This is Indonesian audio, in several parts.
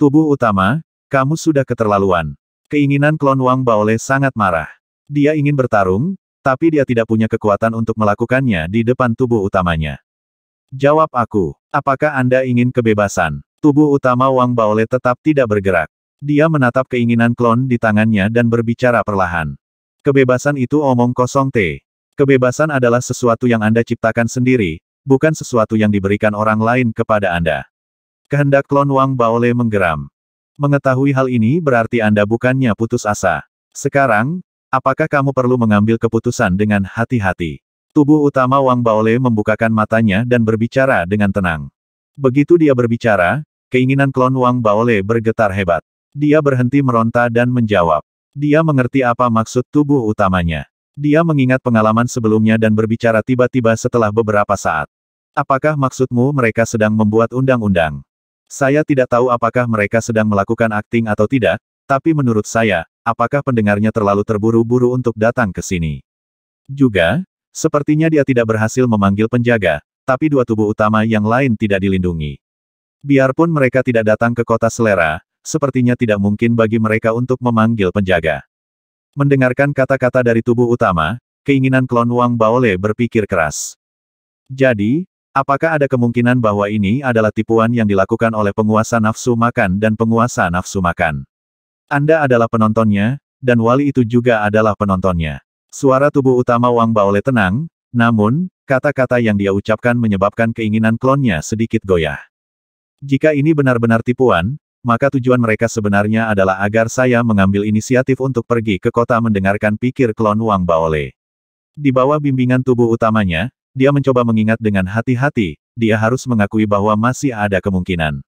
Tubuh utama, kamu sudah keterlaluan. Keinginan klon Wang Baole sangat marah. Dia ingin bertarung, tapi dia tidak punya kekuatan untuk melakukannya di depan tubuh utamanya. Jawab aku, apakah Anda ingin kebebasan? Tubuh utama Wang Baole tetap tidak bergerak. Dia menatap keinginan klon di tangannya dan berbicara perlahan. Kebebasan itu omong kosong T. Kebebasan adalah sesuatu yang Anda ciptakan sendiri, bukan sesuatu yang diberikan orang lain kepada Anda. Kehendak klon Wang Baole menggeram. Mengetahui hal ini berarti Anda bukannya putus asa. Sekarang, apakah kamu perlu mengambil keputusan dengan hati-hati? Tubuh utama Wang Baole membukakan matanya dan berbicara dengan tenang. Begitu dia berbicara, keinginan klon Wang Baole bergetar hebat. Dia berhenti meronta dan menjawab. Dia mengerti apa maksud tubuh utamanya. Dia mengingat pengalaman sebelumnya dan berbicara tiba-tiba setelah beberapa saat. Apakah maksudmu mereka sedang membuat undang-undang? Saya tidak tahu apakah mereka sedang melakukan akting atau tidak, tapi menurut saya, apakah pendengarnya terlalu terburu-buru untuk datang ke sini. Juga, sepertinya dia tidak berhasil memanggil penjaga, tapi dua tubuh utama yang lain tidak dilindungi. Biarpun mereka tidak datang ke kota selera, sepertinya tidak mungkin bagi mereka untuk memanggil penjaga. Mendengarkan kata-kata dari tubuh utama, keinginan klon Wang Baole berpikir keras. Jadi, Apakah ada kemungkinan bahwa ini adalah tipuan yang dilakukan oleh penguasa nafsu makan dan penguasa nafsu makan? Anda adalah penontonnya, dan wali itu juga adalah penontonnya. Suara tubuh utama Wang Baole tenang, namun, kata-kata yang dia ucapkan menyebabkan keinginan klonnya sedikit goyah. Jika ini benar-benar tipuan, maka tujuan mereka sebenarnya adalah agar saya mengambil inisiatif untuk pergi ke kota mendengarkan pikir klon Wang Baole. Di bawah bimbingan tubuh utamanya, dia mencoba mengingat dengan hati-hati, dia harus mengakui bahwa masih ada kemungkinan.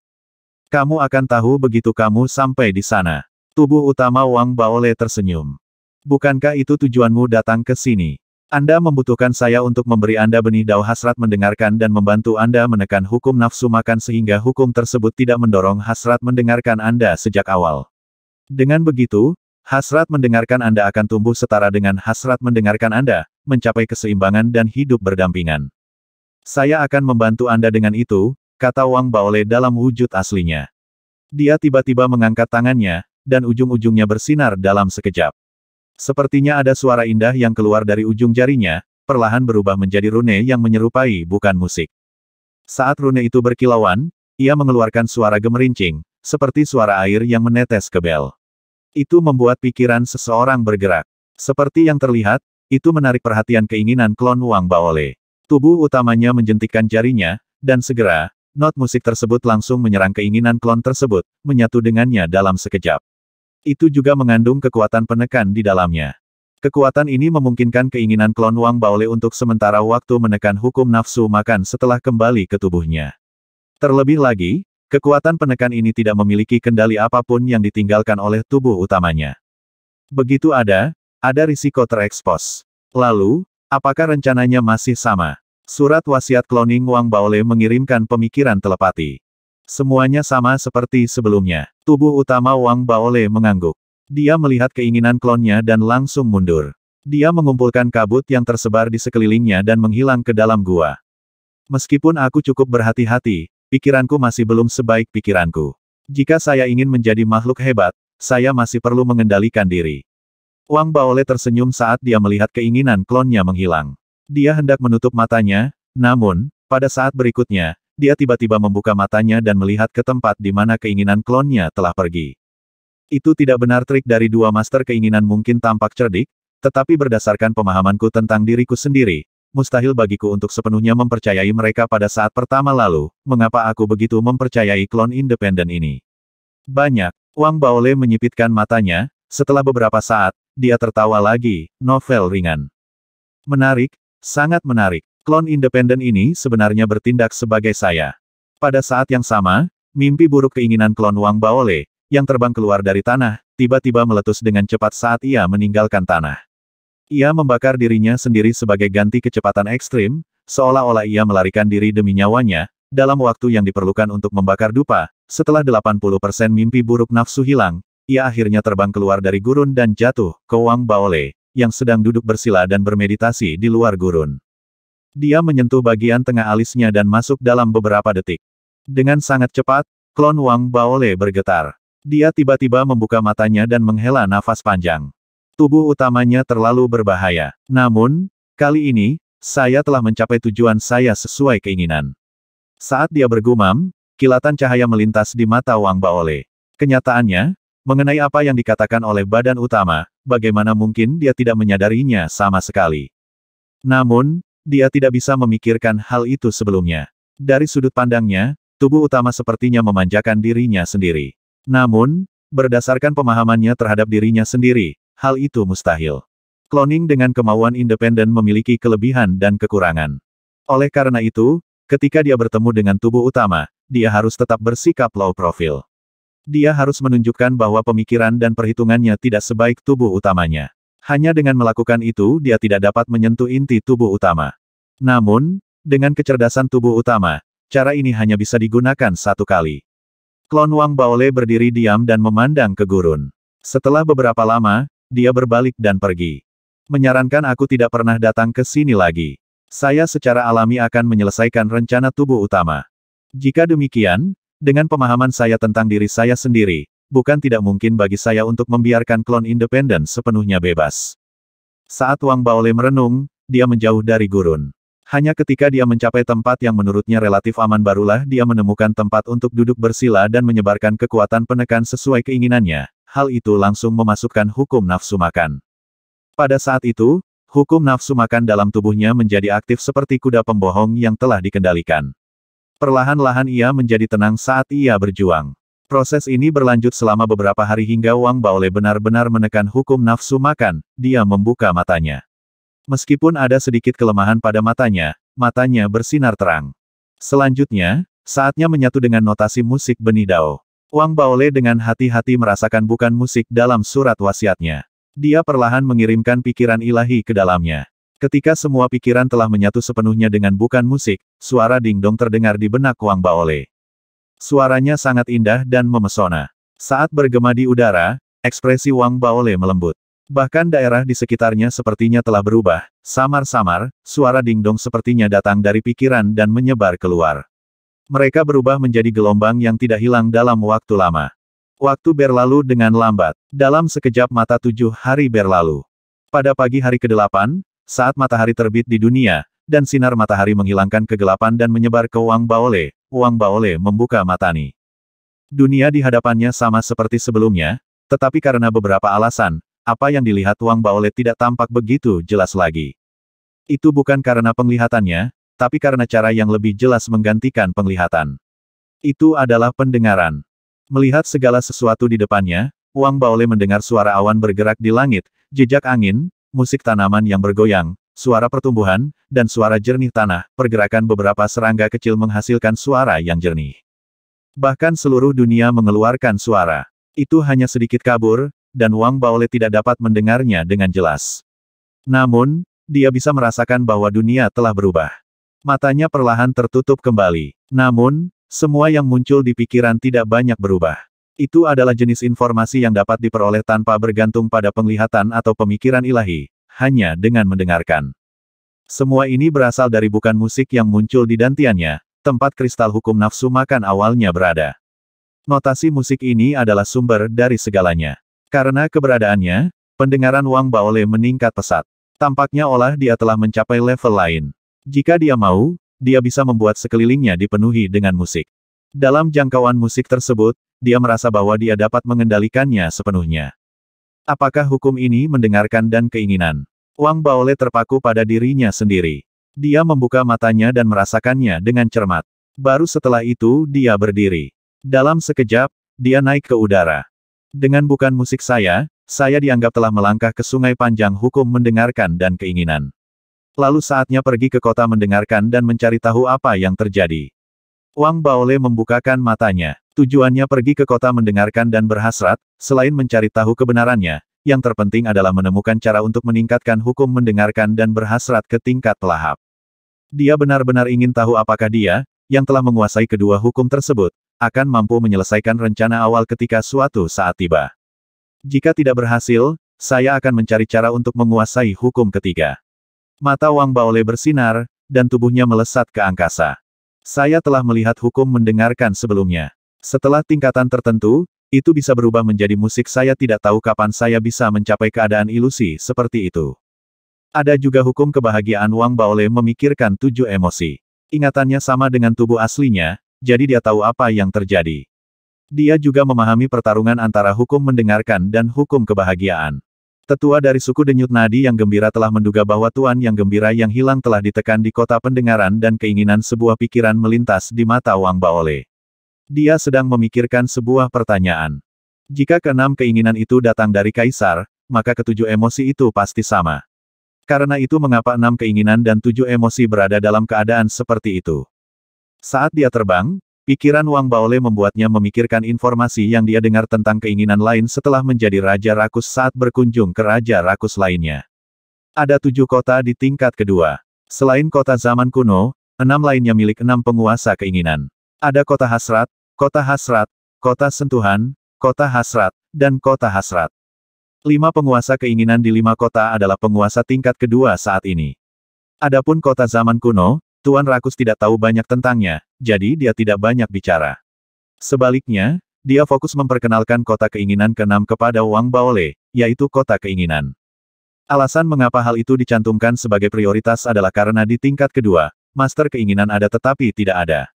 Kamu akan tahu begitu kamu sampai di sana. Tubuh utama Wang Baole tersenyum. Bukankah itu tujuanmu datang ke sini? Anda membutuhkan saya untuk memberi Anda benih dao hasrat mendengarkan dan membantu Anda menekan hukum nafsu makan sehingga hukum tersebut tidak mendorong hasrat mendengarkan Anda sejak awal. Dengan begitu, hasrat mendengarkan Anda akan tumbuh setara dengan hasrat mendengarkan Anda, mencapai keseimbangan dan hidup berdampingan. Saya akan membantu Anda dengan itu, kata Wang Baole dalam wujud aslinya. Dia tiba-tiba mengangkat tangannya, dan ujung-ujungnya bersinar dalam sekejap. Sepertinya ada suara indah yang keluar dari ujung jarinya, perlahan berubah menjadi rune yang menyerupai bukan musik. Saat rune itu berkilauan, ia mengeluarkan suara gemerincing, seperti suara air yang menetes ke bel. Itu membuat pikiran seseorang bergerak. Seperti yang terlihat, itu menarik perhatian keinginan klon Wang Baole. Tubuh utamanya menjentikan jarinya, dan segera, not musik tersebut langsung menyerang keinginan klon tersebut, menyatu dengannya dalam sekejap. Itu juga mengandung kekuatan penekan di dalamnya. Kekuatan ini memungkinkan keinginan klon Wang Baole untuk sementara waktu menekan hukum nafsu makan setelah kembali ke tubuhnya. Terlebih lagi, kekuatan penekan ini tidak memiliki kendali apapun yang ditinggalkan oleh tubuh utamanya. Begitu ada, ada risiko terekspos. Lalu, apakah rencananya masih sama? Surat wasiat kloning Wang Baole mengirimkan pemikiran telepati. Semuanya sama seperti sebelumnya. Tubuh utama Wang Baole mengangguk. Dia melihat keinginan klonnya dan langsung mundur. Dia mengumpulkan kabut yang tersebar di sekelilingnya dan menghilang ke dalam gua. Meskipun aku cukup berhati-hati, pikiranku masih belum sebaik pikiranku. Jika saya ingin menjadi makhluk hebat, saya masih perlu mengendalikan diri. Wang Baole tersenyum saat dia melihat keinginan klonnya menghilang. Dia hendak menutup matanya, namun, pada saat berikutnya, dia tiba-tiba membuka matanya dan melihat ke tempat di mana keinginan klonnya telah pergi. Itu tidak benar trik dari dua master keinginan mungkin tampak cerdik, tetapi berdasarkan pemahamanku tentang diriku sendiri, mustahil bagiku untuk sepenuhnya mempercayai mereka pada saat pertama lalu, mengapa aku begitu mempercayai klon independen ini. Banyak, Wang Baole menyipitkan matanya, setelah beberapa saat, dia tertawa lagi, novel ringan. Menarik, sangat menarik. Klon independen ini sebenarnya bertindak sebagai saya. Pada saat yang sama, mimpi buruk keinginan klon Wang Baole, yang terbang keluar dari tanah, tiba-tiba meletus dengan cepat saat ia meninggalkan tanah. Ia membakar dirinya sendiri sebagai ganti kecepatan ekstrim, seolah-olah ia melarikan diri demi nyawanya, dalam waktu yang diperlukan untuk membakar dupa, setelah 80% mimpi buruk nafsu hilang, ia akhirnya terbang keluar dari gurun dan jatuh ke Wang Baole, yang sedang duduk bersila dan bermeditasi di luar gurun. Dia menyentuh bagian tengah alisnya dan masuk dalam beberapa detik. Dengan sangat cepat, klon Wang Baole bergetar. Dia tiba-tiba membuka matanya dan menghela nafas panjang. Tubuh utamanya terlalu berbahaya. Namun, kali ini, saya telah mencapai tujuan saya sesuai keinginan. Saat dia bergumam, kilatan cahaya melintas di mata Wang Baole. Kenyataannya, Mengenai apa yang dikatakan oleh badan utama, bagaimana mungkin dia tidak menyadarinya sama sekali. Namun, dia tidak bisa memikirkan hal itu sebelumnya. Dari sudut pandangnya, tubuh utama sepertinya memanjakan dirinya sendiri. Namun, berdasarkan pemahamannya terhadap dirinya sendiri, hal itu mustahil. Kloning dengan kemauan independen memiliki kelebihan dan kekurangan. Oleh karena itu, ketika dia bertemu dengan tubuh utama, dia harus tetap bersikap low profile. Dia harus menunjukkan bahwa pemikiran dan perhitungannya tidak sebaik tubuh utamanya. Hanya dengan melakukan itu dia tidak dapat menyentuh inti tubuh utama. Namun, dengan kecerdasan tubuh utama, cara ini hanya bisa digunakan satu kali. Klon Wang Baole berdiri diam dan memandang ke gurun. Setelah beberapa lama, dia berbalik dan pergi. Menyarankan aku tidak pernah datang ke sini lagi. Saya secara alami akan menyelesaikan rencana tubuh utama. Jika demikian, dengan pemahaman saya tentang diri saya sendiri, bukan tidak mungkin bagi saya untuk membiarkan klon independen sepenuhnya bebas. Saat Wang Baole merenung, dia menjauh dari gurun. Hanya ketika dia mencapai tempat yang menurutnya relatif aman barulah dia menemukan tempat untuk duduk bersila dan menyebarkan kekuatan penekan sesuai keinginannya. Hal itu langsung memasukkan hukum nafsu makan. Pada saat itu, hukum nafsu makan dalam tubuhnya menjadi aktif seperti kuda pembohong yang telah dikendalikan. Perlahan-lahan ia menjadi tenang saat ia berjuang. Proses ini berlanjut selama beberapa hari hingga Wang Baole benar-benar menekan hukum nafsu makan, dia membuka matanya. Meskipun ada sedikit kelemahan pada matanya, matanya bersinar terang. Selanjutnya, saatnya menyatu dengan notasi musik benih dao. Wang Baole dengan hati-hati merasakan bukan musik dalam surat wasiatnya. Dia perlahan mengirimkan pikiran ilahi ke dalamnya. Ketika semua pikiran telah menyatu sepenuhnya dengan bukan musik, suara dingdong terdengar di benak Wang Baole. Suaranya sangat indah dan memesona. Saat bergema di udara, ekspresi Wang Baole melembut. Bahkan daerah di sekitarnya sepertinya telah berubah, samar-samar, suara dingdong sepertinya datang dari pikiran dan menyebar keluar. Mereka berubah menjadi gelombang yang tidak hilang dalam waktu lama. Waktu berlalu dengan lambat, dalam sekejap mata tujuh hari berlalu. Pada pagi hari ke-8, saat matahari terbit di dunia, dan sinar matahari menghilangkan kegelapan dan menyebar ke Wang Baole, Wang Baole membuka matani. Dunia di hadapannya sama seperti sebelumnya, tetapi karena beberapa alasan, apa yang dilihat Wang Baole tidak tampak begitu jelas lagi. Itu bukan karena penglihatannya, tapi karena cara yang lebih jelas menggantikan penglihatan. Itu adalah pendengaran. Melihat segala sesuatu di depannya, Wang Baole mendengar suara awan bergerak di langit, jejak angin, musik tanaman yang bergoyang, suara pertumbuhan, dan suara jernih tanah, pergerakan beberapa serangga kecil menghasilkan suara yang jernih. Bahkan seluruh dunia mengeluarkan suara. Itu hanya sedikit kabur, dan Wang Baole tidak dapat mendengarnya dengan jelas. Namun, dia bisa merasakan bahwa dunia telah berubah. Matanya perlahan tertutup kembali. Namun, semua yang muncul di pikiran tidak banyak berubah. Itu adalah jenis informasi yang dapat diperoleh tanpa bergantung pada penglihatan atau pemikiran ilahi, hanya dengan mendengarkan. Semua ini berasal dari bukan musik yang muncul di dantiannya, tempat kristal hukum nafsu makan awalnya berada. Notasi musik ini adalah sumber dari segalanya. Karena keberadaannya, pendengaran Wang Baole meningkat pesat. Tampaknya olah dia telah mencapai level lain. Jika dia mau, dia bisa membuat sekelilingnya dipenuhi dengan musik. Dalam jangkauan musik tersebut, dia merasa bahwa dia dapat mengendalikannya sepenuhnya. Apakah hukum ini mendengarkan dan keinginan? Wang Baole terpaku pada dirinya sendiri. Dia membuka matanya dan merasakannya dengan cermat. Baru setelah itu dia berdiri. Dalam sekejap, dia naik ke udara. Dengan bukan musik saya, saya dianggap telah melangkah ke sungai panjang hukum mendengarkan dan keinginan. Lalu saatnya pergi ke kota mendengarkan dan mencari tahu apa yang terjadi. Wang Baole membukakan matanya. Tujuannya pergi ke kota mendengarkan dan berhasrat, selain mencari tahu kebenarannya, yang terpenting adalah menemukan cara untuk meningkatkan hukum mendengarkan dan berhasrat ke tingkat pelahap. Dia benar-benar ingin tahu apakah dia, yang telah menguasai kedua hukum tersebut, akan mampu menyelesaikan rencana awal ketika suatu saat tiba. Jika tidak berhasil, saya akan mencari cara untuk menguasai hukum ketiga. Mata Wang Baole bersinar, dan tubuhnya melesat ke angkasa. Saya telah melihat hukum mendengarkan sebelumnya. Setelah tingkatan tertentu, itu bisa berubah menjadi musik saya tidak tahu kapan saya bisa mencapai keadaan ilusi seperti itu. Ada juga hukum kebahagiaan Wang Baole memikirkan tujuh emosi. Ingatannya sama dengan tubuh aslinya, jadi dia tahu apa yang terjadi. Dia juga memahami pertarungan antara hukum mendengarkan dan hukum kebahagiaan. Tetua dari suku Denyut Nadi yang gembira telah menduga bahwa Tuan yang gembira yang hilang telah ditekan di kota pendengaran dan keinginan sebuah pikiran melintas di mata Wang Baole. Dia sedang memikirkan sebuah pertanyaan. Jika keenam keinginan itu datang dari Kaisar, maka ketujuh emosi itu pasti sama. Karena itu mengapa enam keinginan dan tujuh emosi berada dalam keadaan seperti itu. Saat dia terbang, Pikiran Wang Baole membuatnya memikirkan informasi yang dia dengar tentang keinginan lain setelah menjadi Raja Rakus saat berkunjung ke Raja Rakus lainnya. Ada tujuh kota di tingkat kedua. Selain kota zaman kuno, enam lainnya milik enam penguasa keinginan. Ada kota hasrat, kota hasrat, kota sentuhan, kota hasrat, dan kota hasrat. Lima penguasa keinginan di lima kota adalah penguasa tingkat kedua saat ini. Adapun kota zaman kuno, Tuan Rakus tidak tahu banyak tentangnya, jadi dia tidak banyak bicara. Sebaliknya, dia fokus memperkenalkan kota keinginan keenam kepada Wang Baole, yaitu kota keinginan. Alasan mengapa hal itu dicantumkan sebagai prioritas adalah karena di tingkat kedua, master keinginan ada tetapi tidak ada.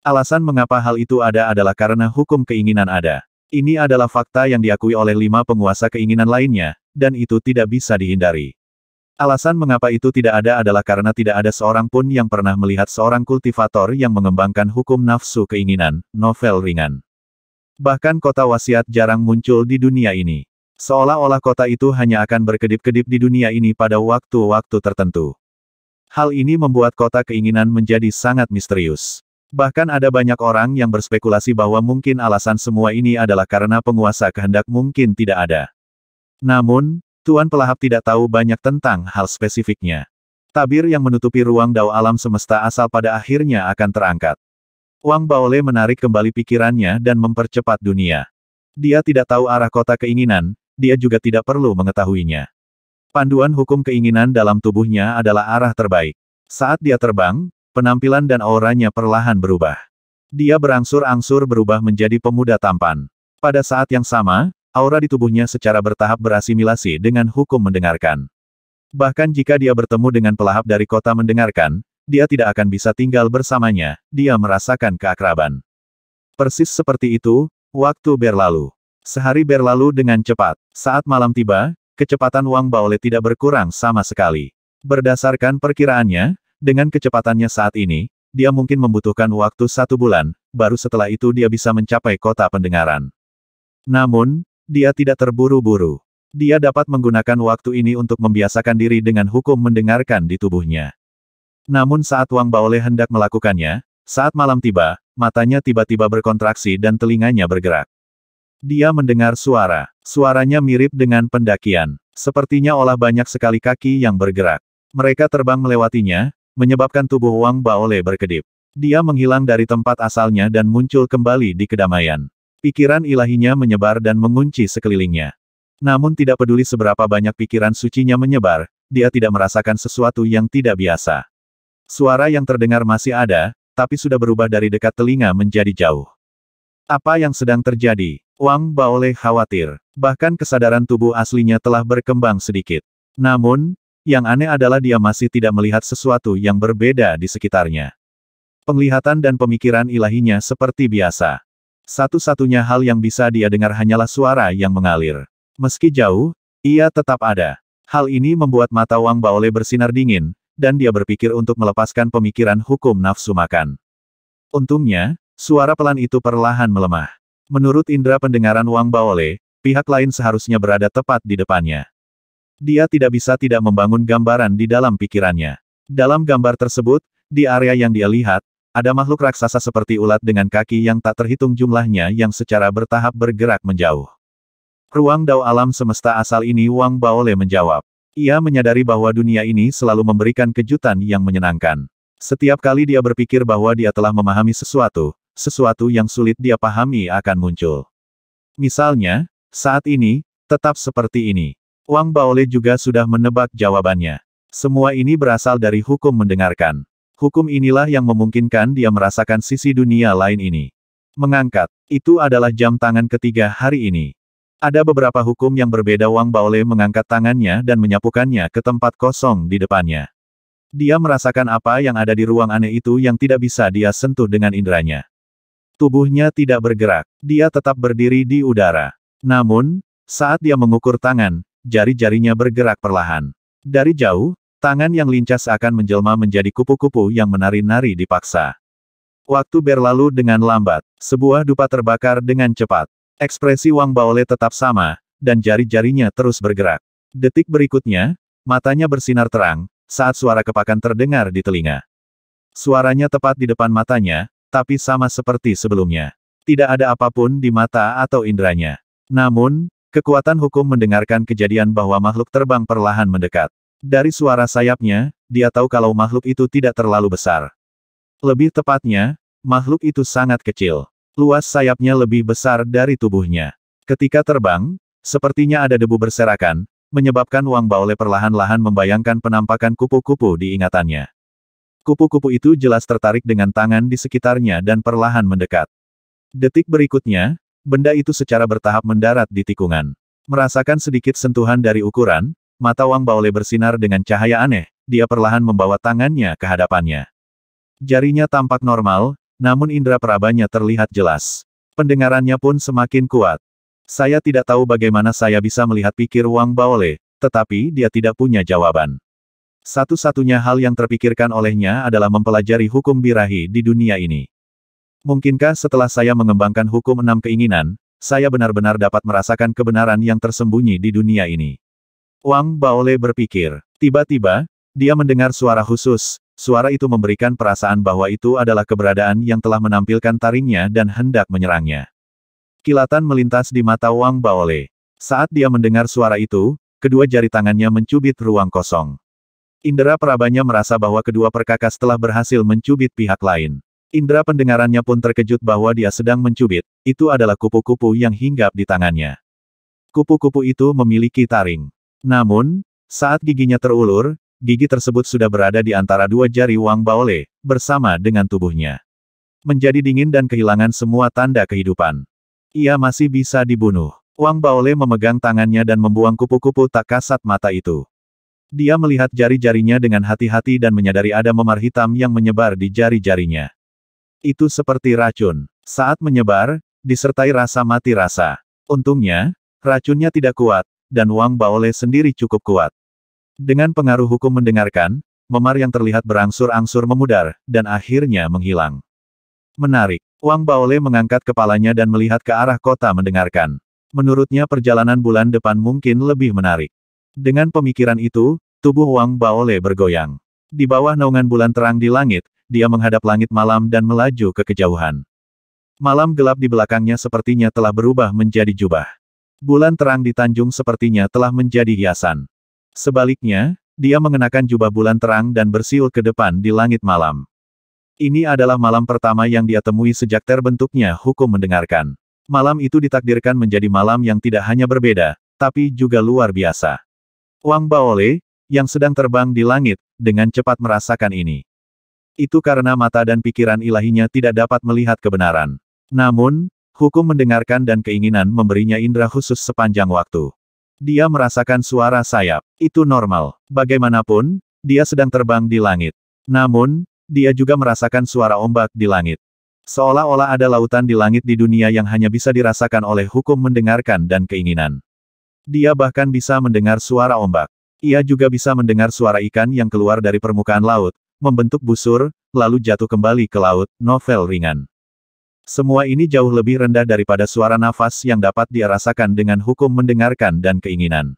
Alasan mengapa hal itu ada adalah karena hukum keinginan ada. Ini adalah fakta yang diakui oleh lima penguasa keinginan lainnya, dan itu tidak bisa dihindari. Alasan mengapa itu tidak ada adalah karena tidak ada seorang pun yang pernah melihat seorang kultivator yang mengembangkan hukum nafsu keinginan, novel ringan. Bahkan kota wasiat jarang muncul di dunia ini. Seolah-olah kota itu hanya akan berkedip-kedip di dunia ini pada waktu-waktu tertentu. Hal ini membuat kota keinginan menjadi sangat misterius. Bahkan ada banyak orang yang berspekulasi bahwa mungkin alasan semua ini adalah karena penguasa kehendak mungkin tidak ada. Namun, Tuan Pelahap tidak tahu banyak tentang hal spesifiknya. Tabir yang menutupi ruang dao alam semesta asal pada akhirnya akan terangkat. Wang Baole menarik kembali pikirannya dan mempercepat dunia. Dia tidak tahu arah kota keinginan, dia juga tidak perlu mengetahuinya. Panduan hukum keinginan dalam tubuhnya adalah arah terbaik. Saat dia terbang, penampilan dan auranya perlahan berubah. Dia berangsur-angsur berubah menjadi pemuda tampan. Pada saat yang sama, aura di tubuhnya secara bertahap berasimilasi dengan hukum mendengarkan. Bahkan jika dia bertemu dengan pelahap dari kota mendengarkan, dia tidak akan bisa tinggal bersamanya, dia merasakan keakraban. Persis seperti itu, waktu berlalu. Sehari berlalu dengan cepat. Saat malam tiba, kecepatan Wang Baole tidak berkurang sama sekali. Berdasarkan perkiraannya, dengan kecepatannya saat ini, dia mungkin membutuhkan waktu satu bulan, baru setelah itu dia bisa mencapai kota pendengaran. Namun, dia tidak terburu-buru. Dia dapat menggunakan waktu ini untuk membiasakan diri dengan hukum mendengarkan di tubuhnya. Namun saat Wang Baole hendak melakukannya, saat malam tiba, matanya tiba-tiba berkontraksi dan telinganya bergerak. Dia mendengar suara. Suaranya mirip dengan pendakian. Sepertinya olah banyak sekali kaki yang bergerak. Mereka terbang melewatinya, menyebabkan tubuh Wang Baole berkedip. Dia menghilang dari tempat asalnya dan muncul kembali di kedamaian. Pikiran ilahinya menyebar dan mengunci sekelilingnya. Namun tidak peduli seberapa banyak pikiran sucinya menyebar, dia tidak merasakan sesuatu yang tidak biasa. Suara yang terdengar masih ada, tapi sudah berubah dari dekat telinga menjadi jauh. Apa yang sedang terjadi? Wang Baole khawatir. Bahkan kesadaran tubuh aslinya telah berkembang sedikit. Namun, yang aneh adalah dia masih tidak melihat sesuatu yang berbeda di sekitarnya. Penglihatan dan pemikiran ilahinya seperti biasa. Satu-satunya hal yang bisa dia dengar hanyalah suara yang mengalir. Meski jauh, ia tetap ada. Hal ini membuat mata Wang Baole bersinar dingin, dan dia berpikir untuk melepaskan pemikiran hukum nafsu makan. Untungnya, suara pelan itu perlahan melemah. Menurut indera pendengaran Wang Baole, pihak lain seharusnya berada tepat di depannya. Dia tidak bisa tidak membangun gambaran di dalam pikirannya. Dalam gambar tersebut, di area yang dia lihat, ada makhluk raksasa seperti ulat dengan kaki yang tak terhitung jumlahnya yang secara bertahap bergerak menjauh. Ruang dao alam semesta asal ini Wang Baole menjawab. Ia menyadari bahwa dunia ini selalu memberikan kejutan yang menyenangkan. Setiap kali dia berpikir bahwa dia telah memahami sesuatu, sesuatu yang sulit dia pahami akan muncul. Misalnya, saat ini, tetap seperti ini. Wang Baole juga sudah menebak jawabannya. Semua ini berasal dari hukum mendengarkan. Hukum inilah yang memungkinkan dia merasakan sisi dunia lain ini. Mengangkat, itu adalah jam tangan ketiga hari ini. Ada beberapa hukum yang berbeda Wang Baole mengangkat tangannya dan menyapukannya ke tempat kosong di depannya. Dia merasakan apa yang ada di ruang aneh itu yang tidak bisa dia sentuh dengan inderanya. Tubuhnya tidak bergerak, dia tetap berdiri di udara. Namun, saat dia mengukur tangan, jari-jarinya bergerak perlahan. Dari jauh, Tangan yang lincah seakan menjelma menjadi kupu-kupu yang menari-nari dipaksa. Waktu berlalu dengan lambat, sebuah dupa terbakar dengan cepat. Ekspresi Wang Baole tetap sama, dan jari-jarinya terus bergerak. Detik berikutnya, matanya bersinar terang, saat suara kepakan terdengar di telinga. Suaranya tepat di depan matanya, tapi sama seperti sebelumnya. Tidak ada apapun di mata atau indranya. Namun, kekuatan hukum mendengarkan kejadian bahwa makhluk terbang perlahan mendekat. Dari suara sayapnya, dia tahu kalau makhluk itu tidak terlalu besar. Lebih tepatnya, makhluk itu sangat kecil. Luas sayapnya lebih besar dari tubuhnya. Ketika terbang, sepertinya ada debu berserakan, menyebabkan Wang Baole perlahan-lahan membayangkan penampakan kupu-kupu di ingatannya. Kupu-kupu itu jelas tertarik dengan tangan di sekitarnya dan perlahan mendekat. Detik berikutnya, benda itu secara bertahap mendarat di tikungan. Merasakan sedikit sentuhan dari ukuran, Mata Wang Baole bersinar dengan cahaya aneh, dia perlahan membawa tangannya ke hadapannya. Jarinya tampak normal, namun indera perabanya terlihat jelas. Pendengarannya pun semakin kuat. Saya tidak tahu bagaimana saya bisa melihat pikir Wang Baole, tetapi dia tidak punya jawaban. Satu-satunya hal yang terpikirkan olehnya adalah mempelajari hukum birahi di dunia ini. Mungkinkah setelah saya mengembangkan hukum enam keinginan, saya benar-benar dapat merasakan kebenaran yang tersembunyi di dunia ini. Wang Baole berpikir. Tiba-tiba, dia mendengar suara khusus. Suara itu memberikan perasaan bahwa itu adalah keberadaan yang telah menampilkan taringnya dan hendak menyerangnya. Kilatan melintas di mata Wang Baole. Saat dia mendengar suara itu, kedua jari tangannya mencubit ruang kosong. Indera perabanya merasa bahwa kedua perkakas telah berhasil mencubit pihak lain. Indra pendengarannya pun terkejut bahwa dia sedang mencubit, itu adalah kupu-kupu yang hinggap di tangannya. Kupu-kupu itu memiliki taring. Namun, saat giginya terulur, gigi tersebut sudah berada di antara dua jari Wang Baole, bersama dengan tubuhnya. Menjadi dingin dan kehilangan semua tanda kehidupan. Ia masih bisa dibunuh. Wang Baole memegang tangannya dan membuang kupu-kupu tak kasat mata itu. Dia melihat jari-jarinya dengan hati-hati dan menyadari ada memar hitam yang menyebar di jari-jarinya. Itu seperti racun. Saat menyebar, disertai rasa mati rasa. Untungnya, racunnya tidak kuat, dan Wang Baole sendiri cukup kuat. Dengan pengaruh hukum mendengarkan, memar yang terlihat berangsur-angsur memudar, dan akhirnya menghilang. Menarik. Wang Baole mengangkat kepalanya dan melihat ke arah kota mendengarkan. Menurutnya perjalanan bulan depan mungkin lebih menarik. Dengan pemikiran itu, tubuh Wang Baole bergoyang. Di bawah naungan bulan terang di langit, dia menghadap langit malam dan melaju ke kejauhan. Malam gelap di belakangnya sepertinya telah berubah menjadi jubah. Bulan terang di Tanjung sepertinya telah menjadi hiasan. Sebaliknya, dia mengenakan jubah bulan terang dan bersiul ke depan di langit malam. Ini adalah malam pertama yang dia temui sejak terbentuknya hukum mendengarkan. Malam itu ditakdirkan menjadi malam yang tidak hanya berbeda, tapi juga luar biasa. Wang Baole, yang sedang terbang di langit, dengan cepat merasakan ini. Itu karena mata dan pikiran ilahinya tidak dapat melihat kebenaran. Namun, Hukum mendengarkan dan keinginan memberinya indera khusus sepanjang waktu. Dia merasakan suara sayap. Itu normal. Bagaimanapun, dia sedang terbang di langit. Namun, dia juga merasakan suara ombak di langit. Seolah-olah ada lautan di langit di dunia yang hanya bisa dirasakan oleh hukum mendengarkan dan keinginan. Dia bahkan bisa mendengar suara ombak. Ia juga bisa mendengar suara ikan yang keluar dari permukaan laut, membentuk busur, lalu jatuh kembali ke laut, novel ringan. Semua ini jauh lebih rendah daripada suara nafas yang dapat dia rasakan dengan hukum mendengarkan dan keinginan.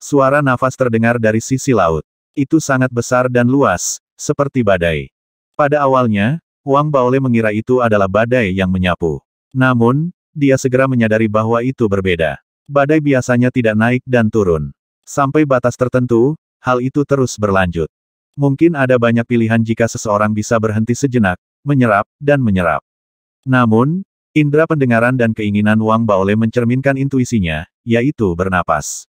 Suara nafas terdengar dari sisi laut. Itu sangat besar dan luas, seperti badai. Pada awalnya, Wang Baole mengira itu adalah badai yang menyapu. Namun, dia segera menyadari bahwa itu berbeda. Badai biasanya tidak naik dan turun. Sampai batas tertentu, hal itu terus berlanjut. Mungkin ada banyak pilihan jika seseorang bisa berhenti sejenak, menyerap, dan menyerap. Namun, indera pendengaran dan keinginan Wang Baole mencerminkan intuisinya, yaitu bernapas.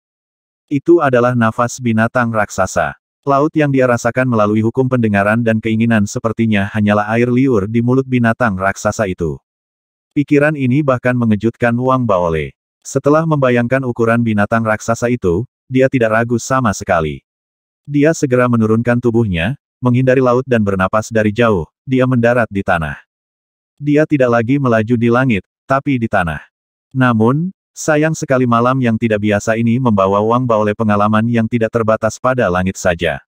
Itu adalah nafas binatang raksasa. Laut yang dia rasakan melalui hukum pendengaran dan keinginan sepertinya hanyalah air liur di mulut binatang raksasa itu. Pikiran ini bahkan mengejutkan Wang Baole. Setelah membayangkan ukuran binatang raksasa itu, dia tidak ragu sama sekali. Dia segera menurunkan tubuhnya, menghindari laut dan bernapas dari jauh, dia mendarat di tanah. Dia tidak lagi melaju di langit, tapi di tanah. Namun, sayang sekali malam yang tidak biasa ini membawa Wang Baole pengalaman yang tidak terbatas pada langit saja.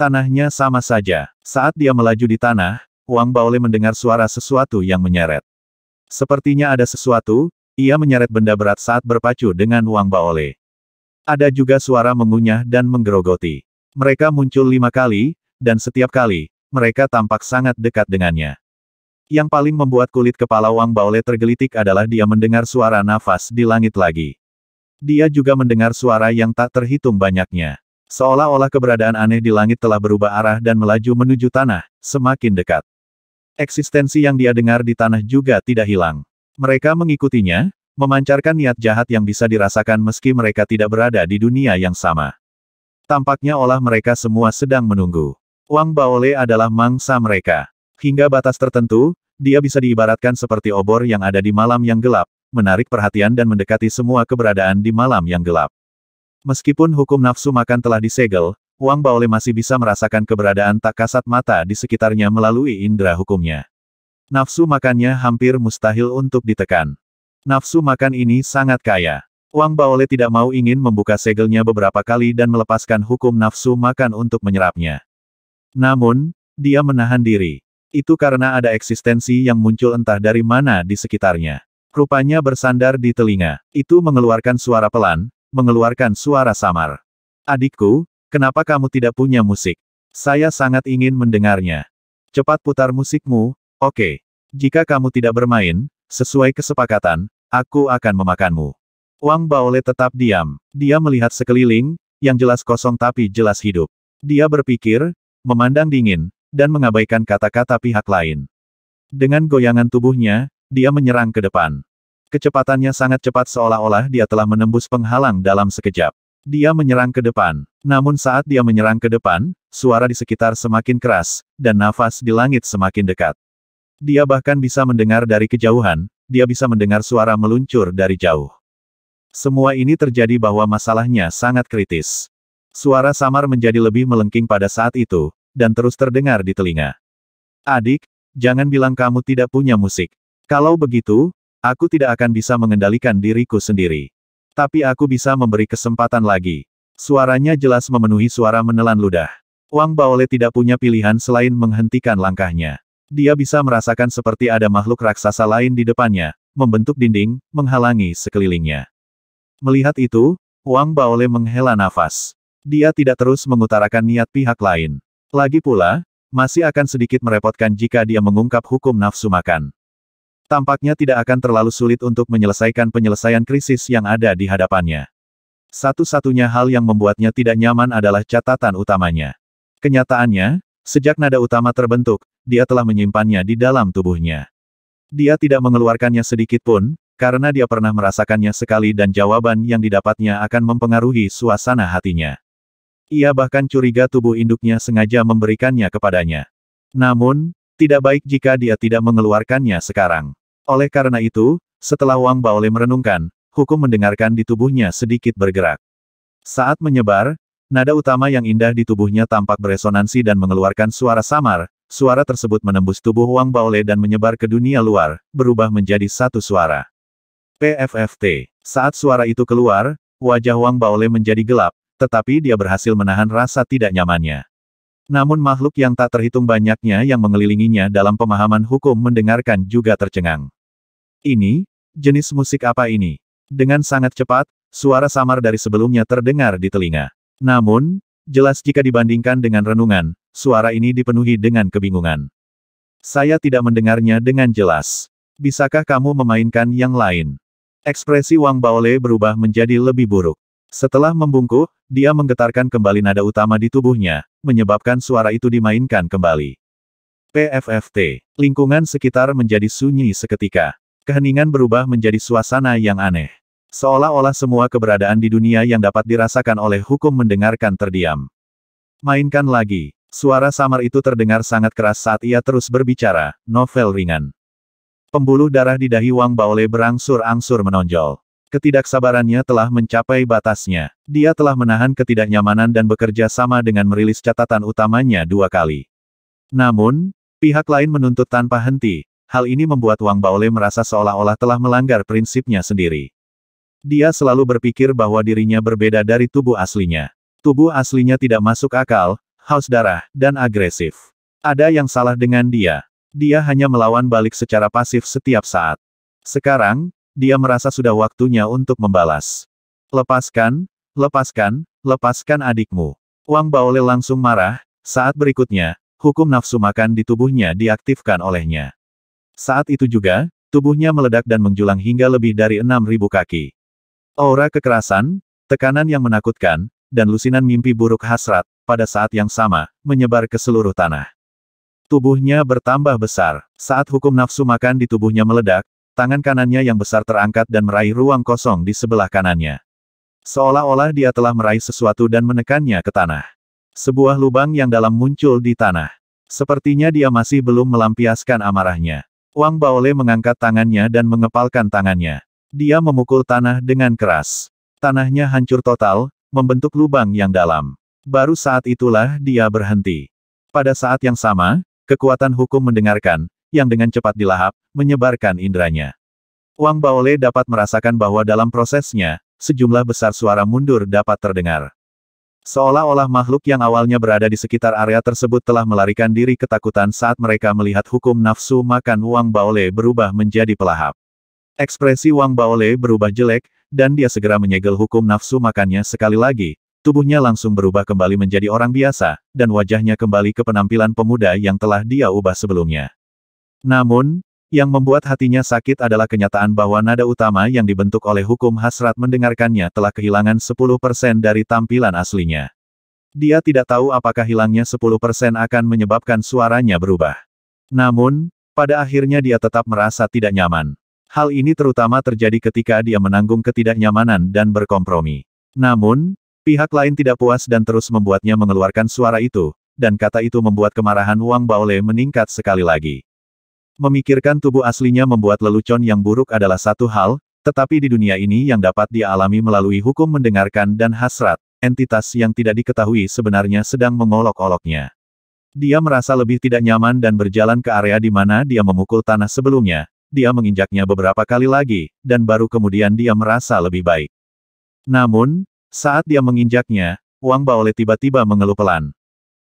Tanahnya sama saja. Saat dia melaju di tanah, Wang Baole mendengar suara sesuatu yang menyeret. Sepertinya ada sesuatu, ia menyeret benda berat saat berpacu dengan Wang Baole. Ada juga suara mengunyah dan menggerogoti. Mereka muncul lima kali, dan setiap kali, mereka tampak sangat dekat dengannya. Yang paling membuat kulit kepala Wang Baole tergelitik adalah dia mendengar suara nafas di langit lagi. Dia juga mendengar suara yang tak terhitung banyaknya. Seolah-olah keberadaan aneh di langit telah berubah arah dan melaju menuju tanah, semakin dekat. Eksistensi yang dia dengar di tanah juga tidak hilang. Mereka mengikutinya, memancarkan niat jahat yang bisa dirasakan meski mereka tidak berada di dunia yang sama. Tampaknya olah mereka semua sedang menunggu. Wang Baole adalah mangsa mereka. Hingga batas tertentu, dia bisa diibaratkan seperti obor yang ada di malam yang gelap, menarik perhatian dan mendekati semua keberadaan di malam yang gelap. Meskipun hukum nafsu makan telah disegel, Wang Baole masih bisa merasakan keberadaan tak kasat mata di sekitarnya melalui indera hukumnya. Nafsu makannya hampir mustahil untuk ditekan. Nafsu makan ini sangat kaya. Wang Baole tidak mau ingin membuka segelnya beberapa kali dan melepaskan hukum nafsu makan untuk menyerapnya. Namun, dia menahan diri. Itu karena ada eksistensi yang muncul entah dari mana di sekitarnya. Rupanya bersandar di telinga. Itu mengeluarkan suara pelan, mengeluarkan suara samar. Adikku, kenapa kamu tidak punya musik? Saya sangat ingin mendengarnya. Cepat putar musikmu, oke. Okay. Jika kamu tidak bermain, sesuai kesepakatan, aku akan memakanmu. Wang Baole tetap diam. Dia melihat sekeliling, yang jelas kosong tapi jelas hidup. Dia berpikir, memandang dingin, dan mengabaikan kata-kata pihak lain. Dengan goyangan tubuhnya, dia menyerang ke depan. Kecepatannya sangat cepat seolah-olah dia telah menembus penghalang dalam sekejap. Dia menyerang ke depan. Namun saat dia menyerang ke depan, suara di sekitar semakin keras, dan nafas di langit semakin dekat. Dia bahkan bisa mendengar dari kejauhan, dia bisa mendengar suara meluncur dari jauh. Semua ini terjadi bahwa masalahnya sangat kritis. Suara samar menjadi lebih melengking pada saat itu, dan terus terdengar di telinga. Adik, jangan bilang kamu tidak punya musik. Kalau begitu, aku tidak akan bisa mengendalikan diriku sendiri. Tapi aku bisa memberi kesempatan lagi. Suaranya jelas memenuhi suara menelan ludah. Wang Baole tidak punya pilihan selain menghentikan langkahnya. Dia bisa merasakan seperti ada makhluk raksasa lain di depannya, membentuk dinding, menghalangi sekelilingnya. Melihat itu, Wang Baole menghela nafas. Dia tidak terus mengutarakan niat pihak lain. Lagi pula, masih akan sedikit merepotkan jika dia mengungkap hukum nafsu makan. Tampaknya tidak akan terlalu sulit untuk menyelesaikan penyelesaian krisis yang ada di hadapannya. Satu-satunya hal yang membuatnya tidak nyaman adalah catatan utamanya. Kenyataannya, sejak nada utama terbentuk, dia telah menyimpannya di dalam tubuhnya. Dia tidak mengeluarkannya sedikit pun, karena dia pernah merasakannya sekali dan jawaban yang didapatnya akan mempengaruhi suasana hatinya. Ia bahkan curiga tubuh induknya sengaja memberikannya kepadanya. Namun, tidak baik jika dia tidak mengeluarkannya sekarang. Oleh karena itu, setelah Wang Baole merenungkan, hukum mendengarkan di tubuhnya sedikit bergerak. Saat menyebar, nada utama yang indah di tubuhnya tampak beresonansi dan mengeluarkan suara samar, suara tersebut menembus tubuh Wang Baole dan menyebar ke dunia luar, berubah menjadi satu suara. PFFT. Saat suara itu keluar, wajah Wang Baole menjadi gelap, tetapi dia berhasil menahan rasa tidak nyamannya. Namun makhluk yang tak terhitung banyaknya yang mengelilinginya dalam pemahaman hukum mendengarkan juga tercengang. Ini, jenis musik apa ini? Dengan sangat cepat, suara samar dari sebelumnya terdengar di telinga. Namun, jelas jika dibandingkan dengan renungan, suara ini dipenuhi dengan kebingungan. Saya tidak mendengarnya dengan jelas. Bisakah kamu memainkan yang lain? Ekspresi Wang Baole berubah menjadi lebih buruk. Setelah membungkuk, dia menggetarkan kembali nada utama di tubuhnya, menyebabkan suara itu dimainkan kembali. PFFT. Lingkungan sekitar menjadi sunyi seketika. Keheningan berubah menjadi suasana yang aneh. Seolah-olah semua keberadaan di dunia yang dapat dirasakan oleh hukum mendengarkan terdiam. Mainkan lagi. Suara samar itu terdengar sangat keras saat ia terus berbicara, novel ringan. Pembuluh darah di dahi Wang Baole berangsur-angsur menonjol. Ketidaksabarannya telah mencapai batasnya. Dia telah menahan ketidaknyamanan dan bekerja sama dengan merilis catatan utamanya dua kali. Namun, pihak lain menuntut tanpa henti. Hal ini membuat Wang Baole merasa seolah-olah telah melanggar prinsipnya sendiri. Dia selalu berpikir bahwa dirinya berbeda dari tubuh aslinya. Tubuh aslinya tidak masuk akal, haus darah, dan agresif. Ada yang salah dengan dia. Dia hanya melawan balik secara pasif setiap saat. Sekarang, dia merasa sudah waktunya untuk membalas. Lepaskan, lepaskan, lepaskan adikmu. Wang Baole langsung marah, saat berikutnya, hukum nafsu makan di tubuhnya diaktifkan olehnya. Saat itu juga, tubuhnya meledak dan menjulang hingga lebih dari 6.000 kaki. Aura kekerasan, tekanan yang menakutkan, dan lusinan mimpi buruk hasrat, pada saat yang sama, menyebar ke seluruh tanah. Tubuhnya bertambah besar, saat hukum nafsu makan di tubuhnya meledak, Tangan kanannya yang besar terangkat dan meraih ruang kosong di sebelah kanannya. Seolah-olah dia telah meraih sesuatu dan menekannya ke tanah. Sebuah lubang yang dalam muncul di tanah. Sepertinya dia masih belum melampiaskan amarahnya. Wang Baole mengangkat tangannya dan mengepalkan tangannya. Dia memukul tanah dengan keras. Tanahnya hancur total, membentuk lubang yang dalam. Baru saat itulah dia berhenti. Pada saat yang sama, kekuatan hukum mendengarkan, yang dengan cepat dilahap, menyebarkan indranya. Wang Baole dapat merasakan bahwa dalam prosesnya, sejumlah besar suara mundur dapat terdengar. Seolah-olah makhluk yang awalnya berada di sekitar area tersebut telah melarikan diri ketakutan saat mereka melihat hukum nafsu makan Wang Baole berubah menjadi pelahap. Ekspresi Wang Baole berubah jelek, dan dia segera menyegel hukum nafsu makannya sekali lagi, Tubuhnya langsung berubah kembali menjadi orang biasa, dan wajahnya kembali ke penampilan pemuda yang telah dia ubah sebelumnya. Namun, yang membuat hatinya sakit adalah kenyataan bahwa nada utama yang dibentuk oleh hukum hasrat mendengarkannya telah kehilangan 10% dari tampilan aslinya. Dia tidak tahu apakah hilangnya 10% akan menyebabkan suaranya berubah. Namun, pada akhirnya dia tetap merasa tidak nyaman. Hal ini terutama terjadi ketika dia menanggung ketidaknyamanan dan berkompromi. Namun, pihak lain tidak puas dan terus membuatnya mengeluarkan suara itu, dan kata itu membuat kemarahan Wang Baole meningkat sekali lagi. Memikirkan tubuh aslinya membuat lelucon yang buruk adalah satu hal, tetapi di dunia ini yang dapat dialami melalui hukum mendengarkan dan hasrat, entitas yang tidak diketahui sebenarnya sedang mengolok-oloknya. Dia merasa lebih tidak nyaman dan berjalan ke area di mana dia memukul tanah sebelumnya, dia menginjaknya beberapa kali lagi, dan baru kemudian dia merasa lebih baik. Namun, saat dia menginjaknya, Wang Baole tiba-tiba mengeluh pelan.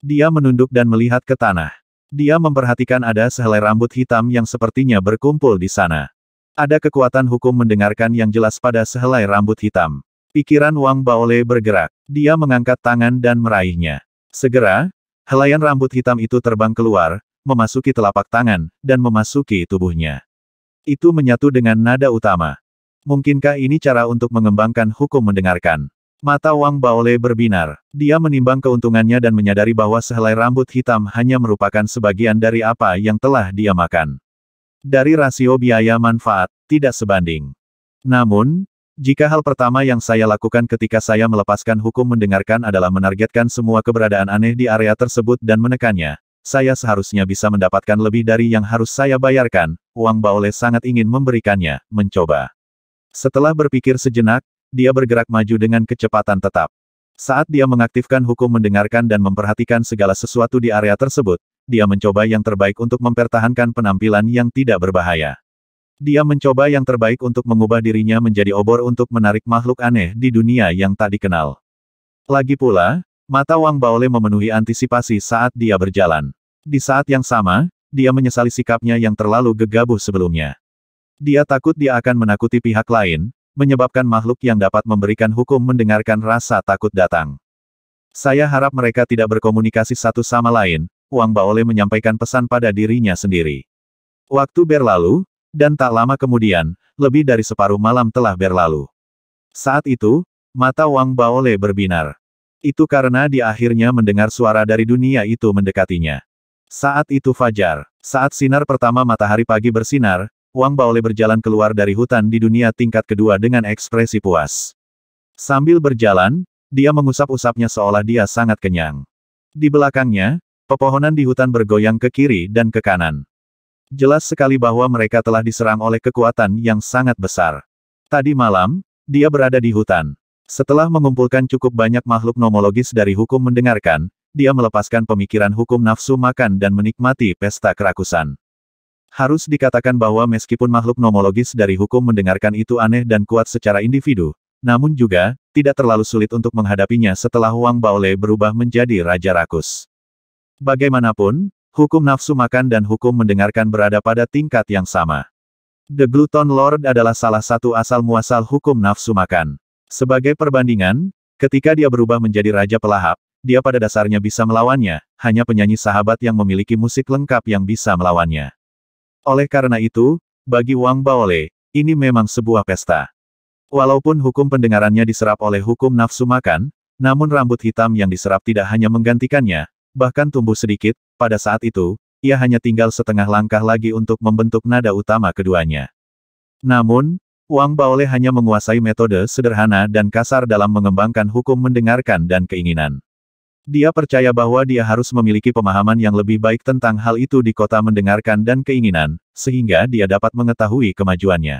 Dia menunduk dan melihat ke tanah. Dia memperhatikan ada sehelai rambut hitam yang sepertinya berkumpul di sana. Ada kekuatan hukum mendengarkan yang jelas pada sehelai rambut hitam. Pikiran Wang Baole bergerak. Dia mengangkat tangan dan meraihnya. Segera, helaian rambut hitam itu terbang keluar, memasuki telapak tangan, dan memasuki tubuhnya. Itu menyatu dengan nada utama. Mungkinkah ini cara untuk mengembangkan hukum mendengarkan? Mata Wang Baole berbinar. Dia menimbang keuntungannya dan menyadari bahwa sehelai rambut hitam hanya merupakan sebagian dari apa yang telah dia makan. Dari rasio biaya manfaat, tidak sebanding. Namun, jika hal pertama yang saya lakukan ketika saya melepaskan hukum mendengarkan adalah menargetkan semua keberadaan aneh di area tersebut dan menekannya, saya seharusnya bisa mendapatkan lebih dari yang harus saya bayarkan, Wang Baole sangat ingin memberikannya, mencoba. Setelah berpikir sejenak, dia bergerak maju dengan kecepatan tetap. Saat dia mengaktifkan hukum mendengarkan dan memperhatikan segala sesuatu di area tersebut, dia mencoba yang terbaik untuk mempertahankan penampilan yang tidak berbahaya. Dia mencoba yang terbaik untuk mengubah dirinya menjadi obor untuk menarik makhluk aneh di dunia yang tak dikenal. Lagi pula, mata Wang Baole memenuhi antisipasi saat dia berjalan. Di saat yang sama, dia menyesali sikapnya yang terlalu gegabah sebelumnya. Dia takut dia akan menakuti pihak lain, menyebabkan makhluk yang dapat memberikan hukum mendengarkan rasa takut datang. Saya harap mereka tidak berkomunikasi satu sama lain, Wang Baole menyampaikan pesan pada dirinya sendiri. Waktu berlalu, dan tak lama kemudian, lebih dari separuh malam telah berlalu. Saat itu, mata Wang Baole berbinar. Itu karena dia akhirnya mendengar suara dari dunia itu mendekatinya. Saat itu fajar, saat sinar pertama matahari pagi bersinar, Wang Baole berjalan keluar dari hutan di dunia tingkat kedua dengan ekspresi puas. Sambil berjalan, dia mengusap-usapnya seolah dia sangat kenyang. Di belakangnya, pepohonan di hutan bergoyang ke kiri dan ke kanan. Jelas sekali bahwa mereka telah diserang oleh kekuatan yang sangat besar. Tadi malam, dia berada di hutan. Setelah mengumpulkan cukup banyak makhluk nomologis dari hukum mendengarkan, dia melepaskan pemikiran hukum nafsu makan dan menikmati pesta kerakusan. Harus dikatakan bahwa meskipun makhluk nomologis dari hukum mendengarkan itu aneh dan kuat secara individu, namun juga, tidak terlalu sulit untuk menghadapinya setelah Wang Baole berubah menjadi Raja Rakus. Bagaimanapun, hukum nafsu makan dan hukum mendengarkan berada pada tingkat yang sama. The Gluton Lord adalah salah satu asal-muasal hukum nafsu makan. Sebagai perbandingan, ketika dia berubah menjadi Raja Pelahap, dia pada dasarnya bisa melawannya, hanya penyanyi sahabat yang memiliki musik lengkap yang bisa melawannya. Oleh karena itu, bagi Wang Baole, ini memang sebuah pesta. Walaupun hukum pendengarannya diserap oleh hukum nafsu makan, namun rambut hitam yang diserap tidak hanya menggantikannya, bahkan tumbuh sedikit, pada saat itu, ia hanya tinggal setengah langkah lagi untuk membentuk nada utama keduanya. Namun, Wang Baole hanya menguasai metode sederhana dan kasar dalam mengembangkan hukum mendengarkan dan keinginan. Dia percaya bahwa dia harus memiliki pemahaman yang lebih baik tentang hal itu di kota mendengarkan dan keinginan, sehingga dia dapat mengetahui kemajuannya.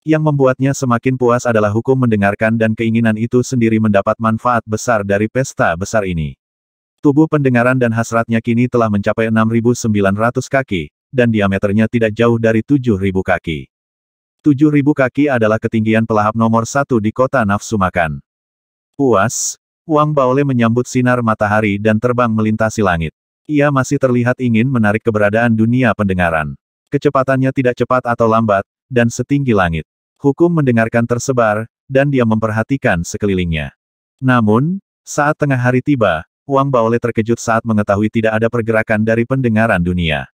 Yang membuatnya semakin puas adalah hukum mendengarkan dan keinginan itu sendiri mendapat manfaat besar dari pesta besar ini. Tubuh pendengaran dan hasratnya kini telah mencapai 6.900 kaki, dan diameternya tidak jauh dari 7.000 kaki. 7.000 kaki adalah ketinggian pelahap nomor satu di kota nafsu makan. Puas, Wang Baole menyambut sinar matahari dan terbang melintasi langit. Ia masih terlihat ingin menarik keberadaan dunia pendengaran. Kecepatannya tidak cepat atau lambat, dan setinggi langit. Hukum mendengarkan tersebar, dan dia memperhatikan sekelilingnya. Namun, saat tengah hari tiba, Wang Baole terkejut saat mengetahui tidak ada pergerakan dari pendengaran dunia.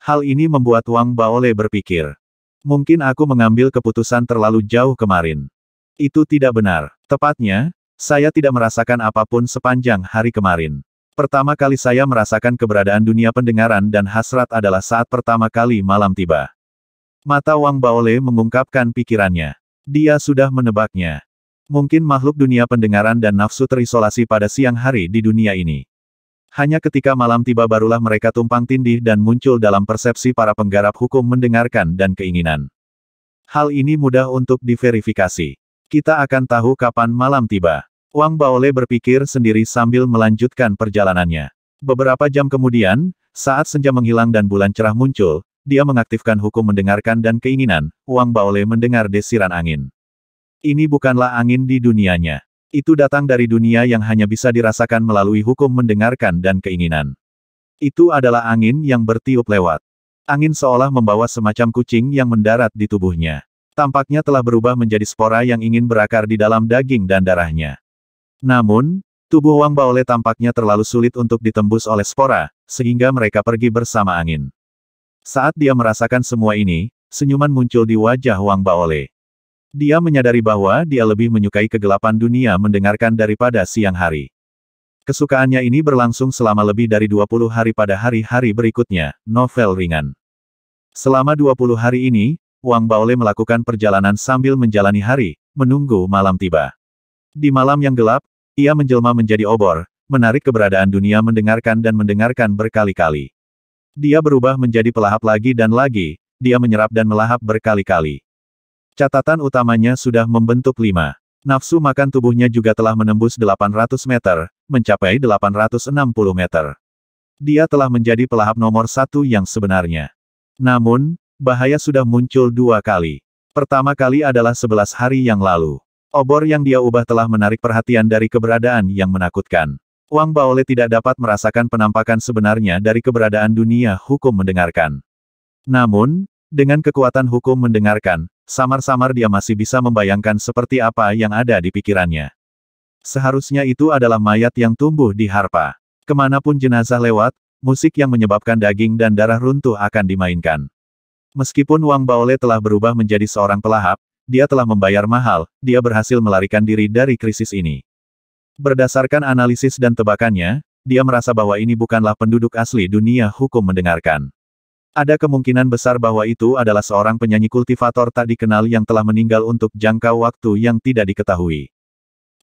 Hal ini membuat Wang Baole berpikir, mungkin aku mengambil keputusan terlalu jauh kemarin. Itu tidak benar. Tepatnya, saya tidak merasakan apapun sepanjang hari kemarin. Pertama kali saya merasakan keberadaan dunia pendengaran dan hasrat adalah saat pertama kali malam tiba. Mata Wang Baole mengungkapkan pikirannya. Dia sudah menebaknya. Mungkin makhluk dunia pendengaran dan nafsu terisolasi pada siang hari di dunia ini. Hanya ketika malam tiba barulah mereka tumpang tindih dan muncul dalam persepsi para penggarap hukum mendengarkan dan keinginan. Hal ini mudah untuk diverifikasi. Kita akan tahu kapan malam tiba. Wang Baole berpikir sendiri sambil melanjutkan perjalanannya. Beberapa jam kemudian, saat senja menghilang dan bulan cerah muncul, dia mengaktifkan hukum mendengarkan dan keinginan, Wang Baole mendengar desiran angin. Ini bukanlah angin di dunianya. Itu datang dari dunia yang hanya bisa dirasakan melalui hukum mendengarkan dan keinginan. Itu adalah angin yang bertiup lewat. Angin seolah membawa semacam kucing yang mendarat di tubuhnya tampaknya telah berubah menjadi spora yang ingin berakar di dalam daging dan darahnya. Namun, tubuh Wang Baole tampaknya terlalu sulit untuk ditembus oleh spora, sehingga mereka pergi bersama angin. Saat dia merasakan semua ini, senyuman muncul di wajah Wang Baole. Dia menyadari bahwa dia lebih menyukai kegelapan dunia mendengarkan daripada siang hari. Kesukaannya ini berlangsung selama lebih dari 20 hari pada hari-hari berikutnya, novel ringan. Selama 20 hari ini, Wang Baole melakukan perjalanan sambil menjalani hari, menunggu malam tiba. Di malam yang gelap, ia menjelma menjadi obor, menarik keberadaan dunia mendengarkan dan mendengarkan berkali-kali. Dia berubah menjadi pelahap lagi dan lagi, dia menyerap dan melahap berkali-kali. Catatan utamanya sudah membentuk lima. Nafsu makan tubuhnya juga telah menembus 800 meter, mencapai 860 meter. Dia telah menjadi pelahap nomor satu yang sebenarnya. Namun, bahaya sudah muncul dua kali. Pertama kali adalah 11 hari yang lalu. Obor yang dia ubah telah menarik perhatian dari keberadaan yang menakutkan. Wang Baole tidak dapat merasakan penampakan sebenarnya dari keberadaan dunia hukum mendengarkan. Namun, dengan kekuatan hukum mendengarkan, samar-samar dia masih bisa membayangkan seperti apa yang ada di pikirannya. Seharusnya itu adalah mayat yang tumbuh di harpa. Kemanapun jenazah lewat, musik yang menyebabkan daging dan darah runtuh akan dimainkan. Meskipun Wang Baole telah berubah menjadi seorang pelahap, dia telah membayar mahal, dia berhasil melarikan diri dari krisis ini. Berdasarkan analisis dan tebakannya, dia merasa bahwa ini bukanlah penduduk asli dunia hukum mendengarkan. Ada kemungkinan besar bahwa itu adalah seorang penyanyi kultivator tak dikenal yang telah meninggal untuk jangka waktu yang tidak diketahui.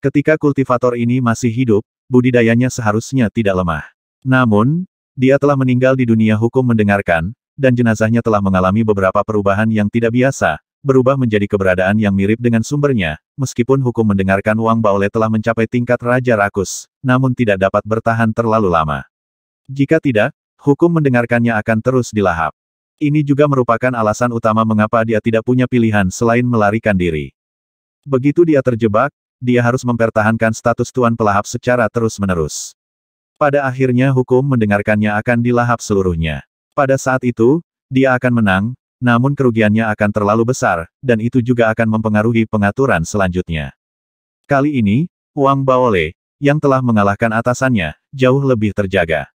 Ketika kultivator ini masih hidup, budidayanya seharusnya tidak lemah. Namun, dia telah meninggal di dunia hukum mendengarkan, dan jenazahnya telah mengalami beberapa perubahan yang tidak biasa, berubah menjadi keberadaan yang mirip dengan sumbernya, meskipun hukum mendengarkan Wang Baole telah mencapai tingkat Raja Rakus, namun tidak dapat bertahan terlalu lama. Jika tidak, hukum mendengarkannya akan terus dilahap. Ini juga merupakan alasan utama mengapa dia tidak punya pilihan selain melarikan diri. Begitu dia terjebak, dia harus mempertahankan status Tuan Pelahap secara terus-menerus. Pada akhirnya hukum mendengarkannya akan dilahap seluruhnya. Pada saat itu, dia akan menang, namun kerugiannya akan terlalu besar, dan itu juga akan mempengaruhi pengaturan selanjutnya. Kali ini, Wang Baole, yang telah mengalahkan atasannya, jauh lebih terjaga.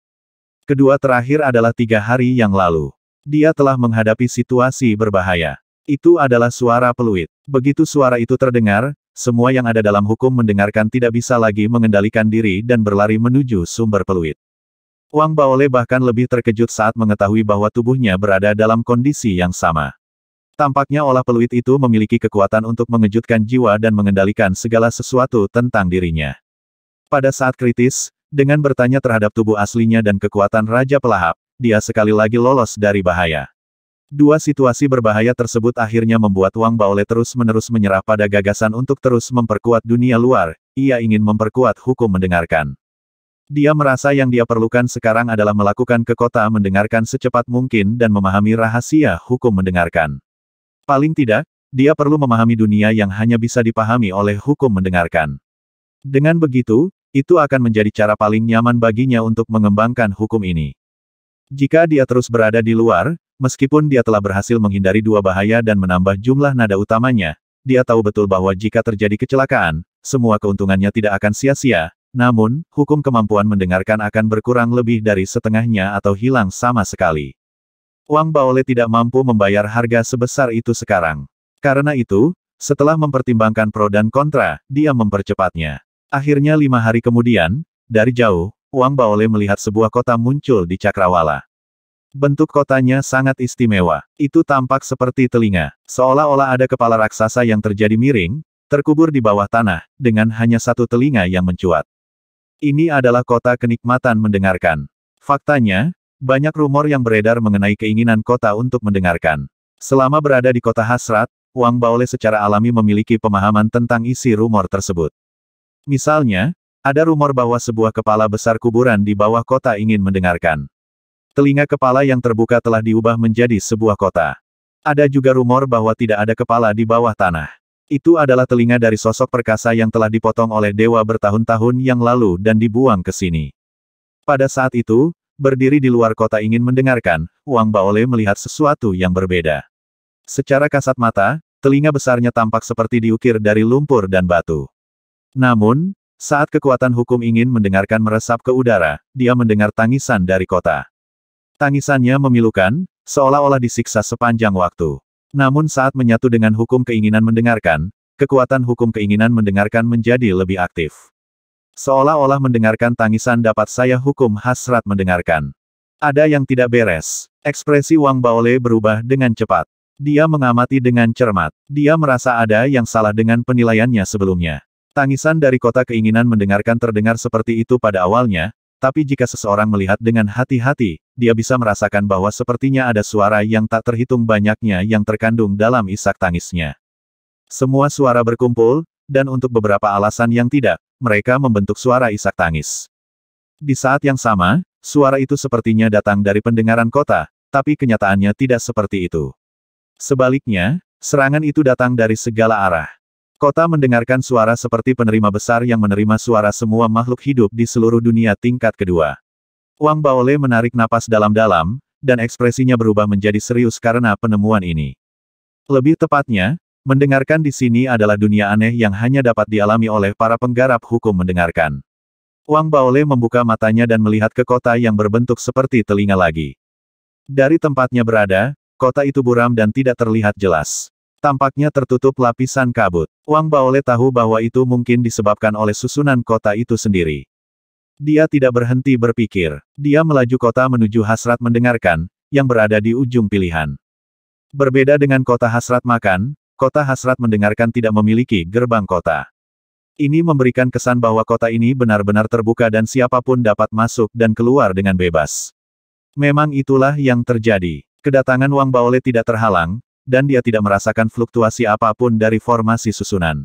Kedua terakhir adalah tiga hari yang lalu. Dia telah menghadapi situasi berbahaya. Itu adalah suara peluit. Begitu suara itu terdengar, semua yang ada dalam hukum mendengarkan tidak bisa lagi mengendalikan diri dan berlari menuju sumber peluit. Wang Baole bahkan lebih terkejut saat mengetahui bahwa tubuhnya berada dalam kondisi yang sama. Tampaknya olah peluit itu memiliki kekuatan untuk mengejutkan jiwa dan mengendalikan segala sesuatu tentang dirinya. Pada saat kritis, dengan bertanya terhadap tubuh aslinya dan kekuatan Raja Pelahap, dia sekali lagi lolos dari bahaya. Dua situasi berbahaya tersebut akhirnya membuat Wang Baole terus-menerus menyerah pada gagasan untuk terus memperkuat dunia luar, ia ingin memperkuat hukum mendengarkan. Dia merasa yang dia perlukan sekarang adalah melakukan ke kota mendengarkan secepat mungkin dan memahami rahasia hukum mendengarkan. Paling tidak, dia perlu memahami dunia yang hanya bisa dipahami oleh hukum mendengarkan. Dengan begitu, itu akan menjadi cara paling nyaman baginya untuk mengembangkan hukum ini. Jika dia terus berada di luar, meskipun dia telah berhasil menghindari dua bahaya dan menambah jumlah nada utamanya, dia tahu betul bahwa jika terjadi kecelakaan, semua keuntungannya tidak akan sia-sia, namun, hukum kemampuan mendengarkan akan berkurang lebih dari setengahnya atau hilang sama sekali. Wang Baole tidak mampu membayar harga sebesar itu sekarang. Karena itu, setelah mempertimbangkan pro dan kontra, dia mempercepatnya. Akhirnya lima hari kemudian, dari jauh, Wang Baole melihat sebuah kota muncul di Cakrawala. Bentuk kotanya sangat istimewa. Itu tampak seperti telinga, seolah-olah ada kepala raksasa yang terjadi miring, terkubur di bawah tanah, dengan hanya satu telinga yang mencuat. Ini adalah kota kenikmatan mendengarkan. Faktanya, banyak rumor yang beredar mengenai keinginan kota untuk mendengarkan. Selama berada di kota hasrat, Wang Baole secara alami memiliki pemahaman tentang isi rumor tersebut. Misalnya, ada rumor bahwa sebuah kepala besar kuburan di bawah kota ingin mendengarkan. Telinga kepala yang terbuka telah diubah menjadi sebuah kota. Ada juga rumor bahwa tidak ada kepala di bawah tanah. Itu adalah telinga dari sosok perkasa yang telah dipotong oleh dewa bertahun-tahun yang lalu dan dibuang ke sini. Pada saat itu, berdiri di luar kota ingin mendengarkan, Wang Baole melihat sesuatu yang berbeda. Secara kasat mata, telinga besarnya tampak seperti diukir dari lumpur dan batu. Namun, saat kekuatan hukum ingin mendengarkan meresap ke udara, dia mendengar tangisan dari kota. Tangisannya memilukan, seolah-olah disiksa sepanjang waktu. Namun saat menyatu dengan hukum keinginan mendengarkan, kekuatan hukum keinginan mendengarkan menjadi lebih aktif. Seolah-olah mendengarkan tangisan dapat saya hukum hasrat mendengarkan. Ada yang tidak beres. Ekspresi Wang Baole berubah dengan cepat. Dia mengamati dengan cermat. Dia merasa ada yang salah dengan penilaiannya sebelumnya. Tangisan dari kota keinginan mendengarkan terdengar seperti itu pada awalnya, tapi jika seseorang melihat dengan hati-hati, dia bisa merasakan bahwa sepertinya ada suara yang tak terhitung banyaknya yang terkandung dalam isak tangisnya. Semua suara berkumpul, dan untuk beberapa alasan yang tidak, mereka membentuk suara isak tangis. Di saat yang sama, suara itu sepertinya datang dari pendengaran kota, tapi kenyataannya tidak seperti itu. Sebaliknya, serangan itu datang dari segala arah. Kota mendengarkan suara seperti penerima besar yang menerima suara semua makhluk hidup di seluruh dunia tingkat kedua. Wang Baole menarik napas dalam-dalam, dan ekspresinya berubah menjadi serius karena penemuan ini. Lebih tepatnya, mendengarkan di sini adalah dunia aneh yang hanya dapat dialami oleh para penggarap hukum mendengarkan. Wang Baole membuka matanya dan melihat ke kota yang berbentuk seperti telinga lagi. Dari tempatnya berada, kota itu buram dan tidak terlihat jelas. Tampaknya tertutup lapisan kabut. Wang Baole tahu bahwa itu mungkin disebabkan oleh susunan kota itu sendiri. Dia tidak berhenti berpikir. Dia melaju kota menuju hasrat mendengarkan, yang berada di ujung pilihan. Berbeda dengan kota hasrat makan, kota hasrat mendengarkan tidak memiliki gerbang kota. Ini memberikan kesan bahwa kota ini benar-benar terbuka dan siapapun dapat masuk dan keluar dengan bebas. Memang itulah yang terjadi. Kedatangan Wang Baole tidak terhalang, dan dia tidak merasakan fluktuasi apapun dari formasi susunan.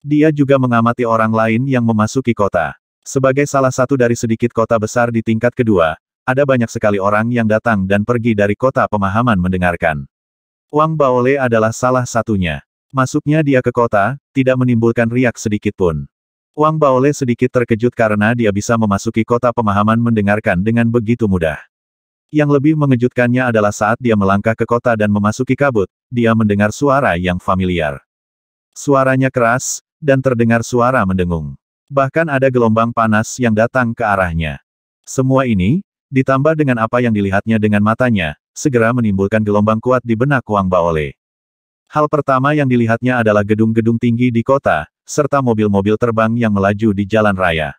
Dia juga mengamati orang lain yang memasuki kota. Sebagai salah satu dari sedikit kota besar di tingkat kedua, ada banyak sekali orang yang datang dan pergi dari kota pemahaman mendengarkan. Wang Baole adalah salah satunya. Masuknya dia ke kota, tidak menimbulkan riak sedikit pun. Wang Baole sedikit terkejut karena dia bisa memasuki kota pemahaman mendengarkan dengan begitu mudah. Yang lebih mengejutkannya adalah saat dia melangkah ke kota dan memasuki kabut, dia mendengar suara yang familiar. Suaranya keras, dan terdengar suara mendengung. Bahkan ada gelombang panas yang datang ke arahnya. Semua ini, ditambah dengan apa yang dilihatnya dengan matanya, segera menimbulkan gelombang kuat di benak Wang Baole. Hal pertama yang dilihatnya adalah gedung-gedung tinggi di kota, serta mobil-mobil terbang yang melaju di jalan raya.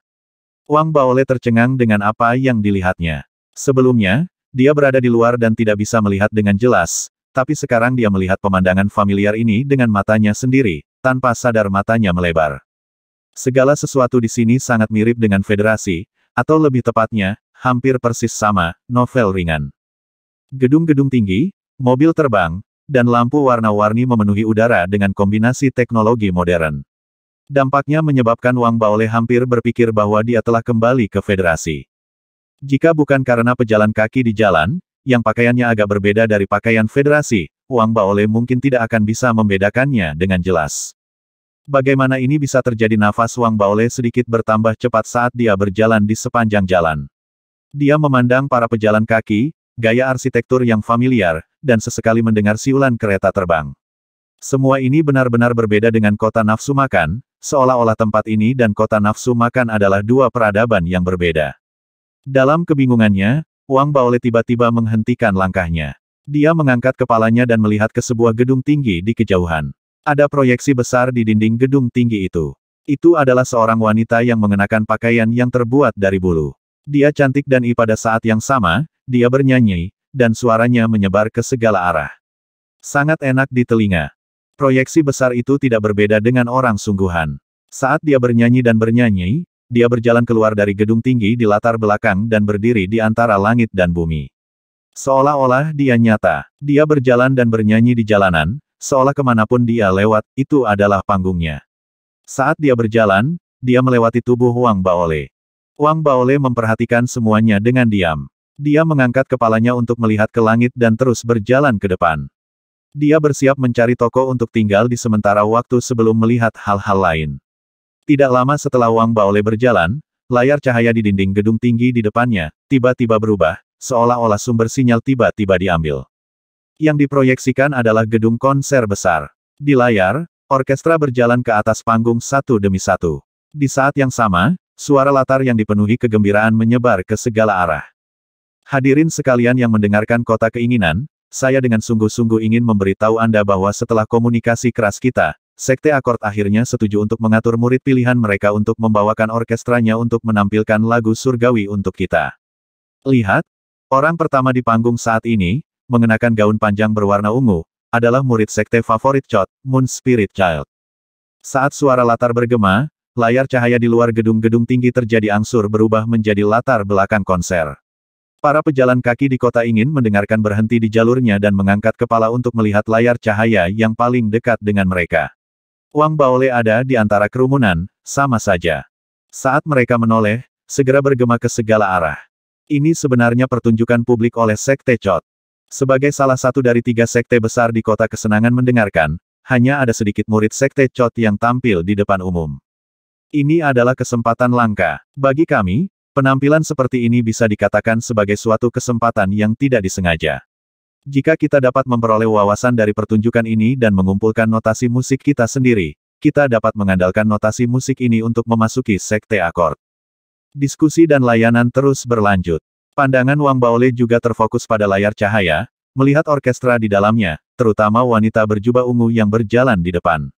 Wang Baole tercengang dengan apa yang dilihatnya. Sebelumnya, dia berada di luar dan tidak bisa melihat dengan jelas, tapi sekarang dia melihat pemandangan familiar ini dengan matanya sendiri, tanpa sadar matanya melebar. Segala sesuatu di sini sangat mirip dengan federasi, atau lebih tepatnya, hampir persis sama, novel ringan. Gedung-gedung tinggi, mobil terbang, dan lampu warna-warni memenuhi udara dengan kombinasi teknologi modern. Dampaknya menyebabkan Wang Baole hampir berpikir bahwa dia telah kembali ke federasi. Jika bukan karena pejalan kaki di jalan, yang pakaiannya agak berbeda dari pakaian federasi, Wang Baole mungkin tidak akan bisa membedakannya dengan jelas. Bagaimana ini bisa terjadi nafas Wang Baole sedikit bertambah cepat saat dia berjalan di sepanjang jalan. Dia memandang para pejalan kaki, gaya arsitektur yang familiar, dan sesekali mendengar siulan kereta terbang. Semua ini benar-benar berbeda dengan kota nafsu makan, seolah-olah tempat ini dan kota nafsu makan adalah dua peradaban yang berbeda. Dalam kebingungannya, Wang Baole tiba-tiba menghentikan langkahnya. Dia mengangkat kepalanya dan melihat ke sebuah gedung tinggi di kejauhan. Ada proyeksi besar di dinding gedung tinggi itu. Itu adalah seorang wanita yang mengenakan pakaian yang terbuat dari bulu. Dia cantik dan I pada saat yang sama, dia bernyanyi, dan suaranya menyebar ke segala arah. Sangat enak di telinga. Proyeksi besar itu tidak berbeda dengan orang sungguhan. Saat dia bernyanyi dan bernyanyi, dia berjalan keluar dari gedung tinggi di latar belakang dan berdiri di antara langit dan bumi. Seolah-olah dia nyata, dia berjalan dan bernyanyi di jalanan, seolah kemanapun dia lewat, itu adalah panggungnya. Saat dia berjalan, dia melewati tubuh Wang Baole. Wang Baole memperhatikan semuanya dengan diam. Dia mengangkat kepalanya untuk melihat ke langit dan terus berjalan ke depan. Dia bersiap mencari toko untuk tinggal di sementara waktu sebelum melihat hal-hal lain. Tidak lama setelah Wang Baole berjalan, layar cahaya di dinding gedung tinggi di depannya, tiba-tiba berubah, seolah-olah sumber sinyal tiba-tiba diambil. Yang diproyeksikan adalah gedung konser besar. Di layar, orkestra berjalan ke atas panggung satu demi satu. Di saat yang sama, suara latar yang dipenuhi kegembiraan menyebar ke segala arah. Hadirin sekalian yang mendengarkan kota keinginan, saya dengan sungguh-sungguh ingin memberitahu Anda bahwa setelah komunikasi keras kita, Sekte Akord akhirnya setuju untuk mengatur murid pilihan mereka untuk membawakan orkestranya untuk menampilkan lagu surgawi untuk kita. Lihat, orang pertama di panggung saat ini, mengenakan gaun panjang berwarna ungu, adalah murid sekte favorit Chot, Moon Spirit Child. Saat suara latar bergema, layar cahaya di luar gedung-gedung tinggi terjadi angsur berubah menjadi latar belakang konser. Para pejalan kaki di kota ingin mendengarkan berhenti di jalurnya dan mengangkat kepala untuk melihat layar cahaya yang paling dekat dengan mereka. Wang Baole ada di antara kerumunan, sama saja. Saat mereka menoleh, segera bergema ke segala arah. Ini sebenarnya pertunjukan publik oleh Sekte Chot. Sebagai salah satu dari tiga sekte besar di kota kesenangan mendengarkan, hanya ada sedikit murid Sekte Chot yang tampil di depan umum. Ini adalah kesempatan langka. Bagi kami, penampilan seperti ini bisa dikatakan sebagai suatu kesempatan yang tidak disengaja. Jika kita dapat memperoleh wawasan dari pertunjukan ini dan mengumpulkan notasi musik kita sendiri, kita dapat mengandalkan notasi musik ini untuk memasuki sekte akord. Diskusi dan layanan terus berlanjut. Pandangan Wang Baole juga terfokus pada layar cahaya, melihat orkestra di dalamnya, terutama wanita berjubah ungu yang berjalan di depan.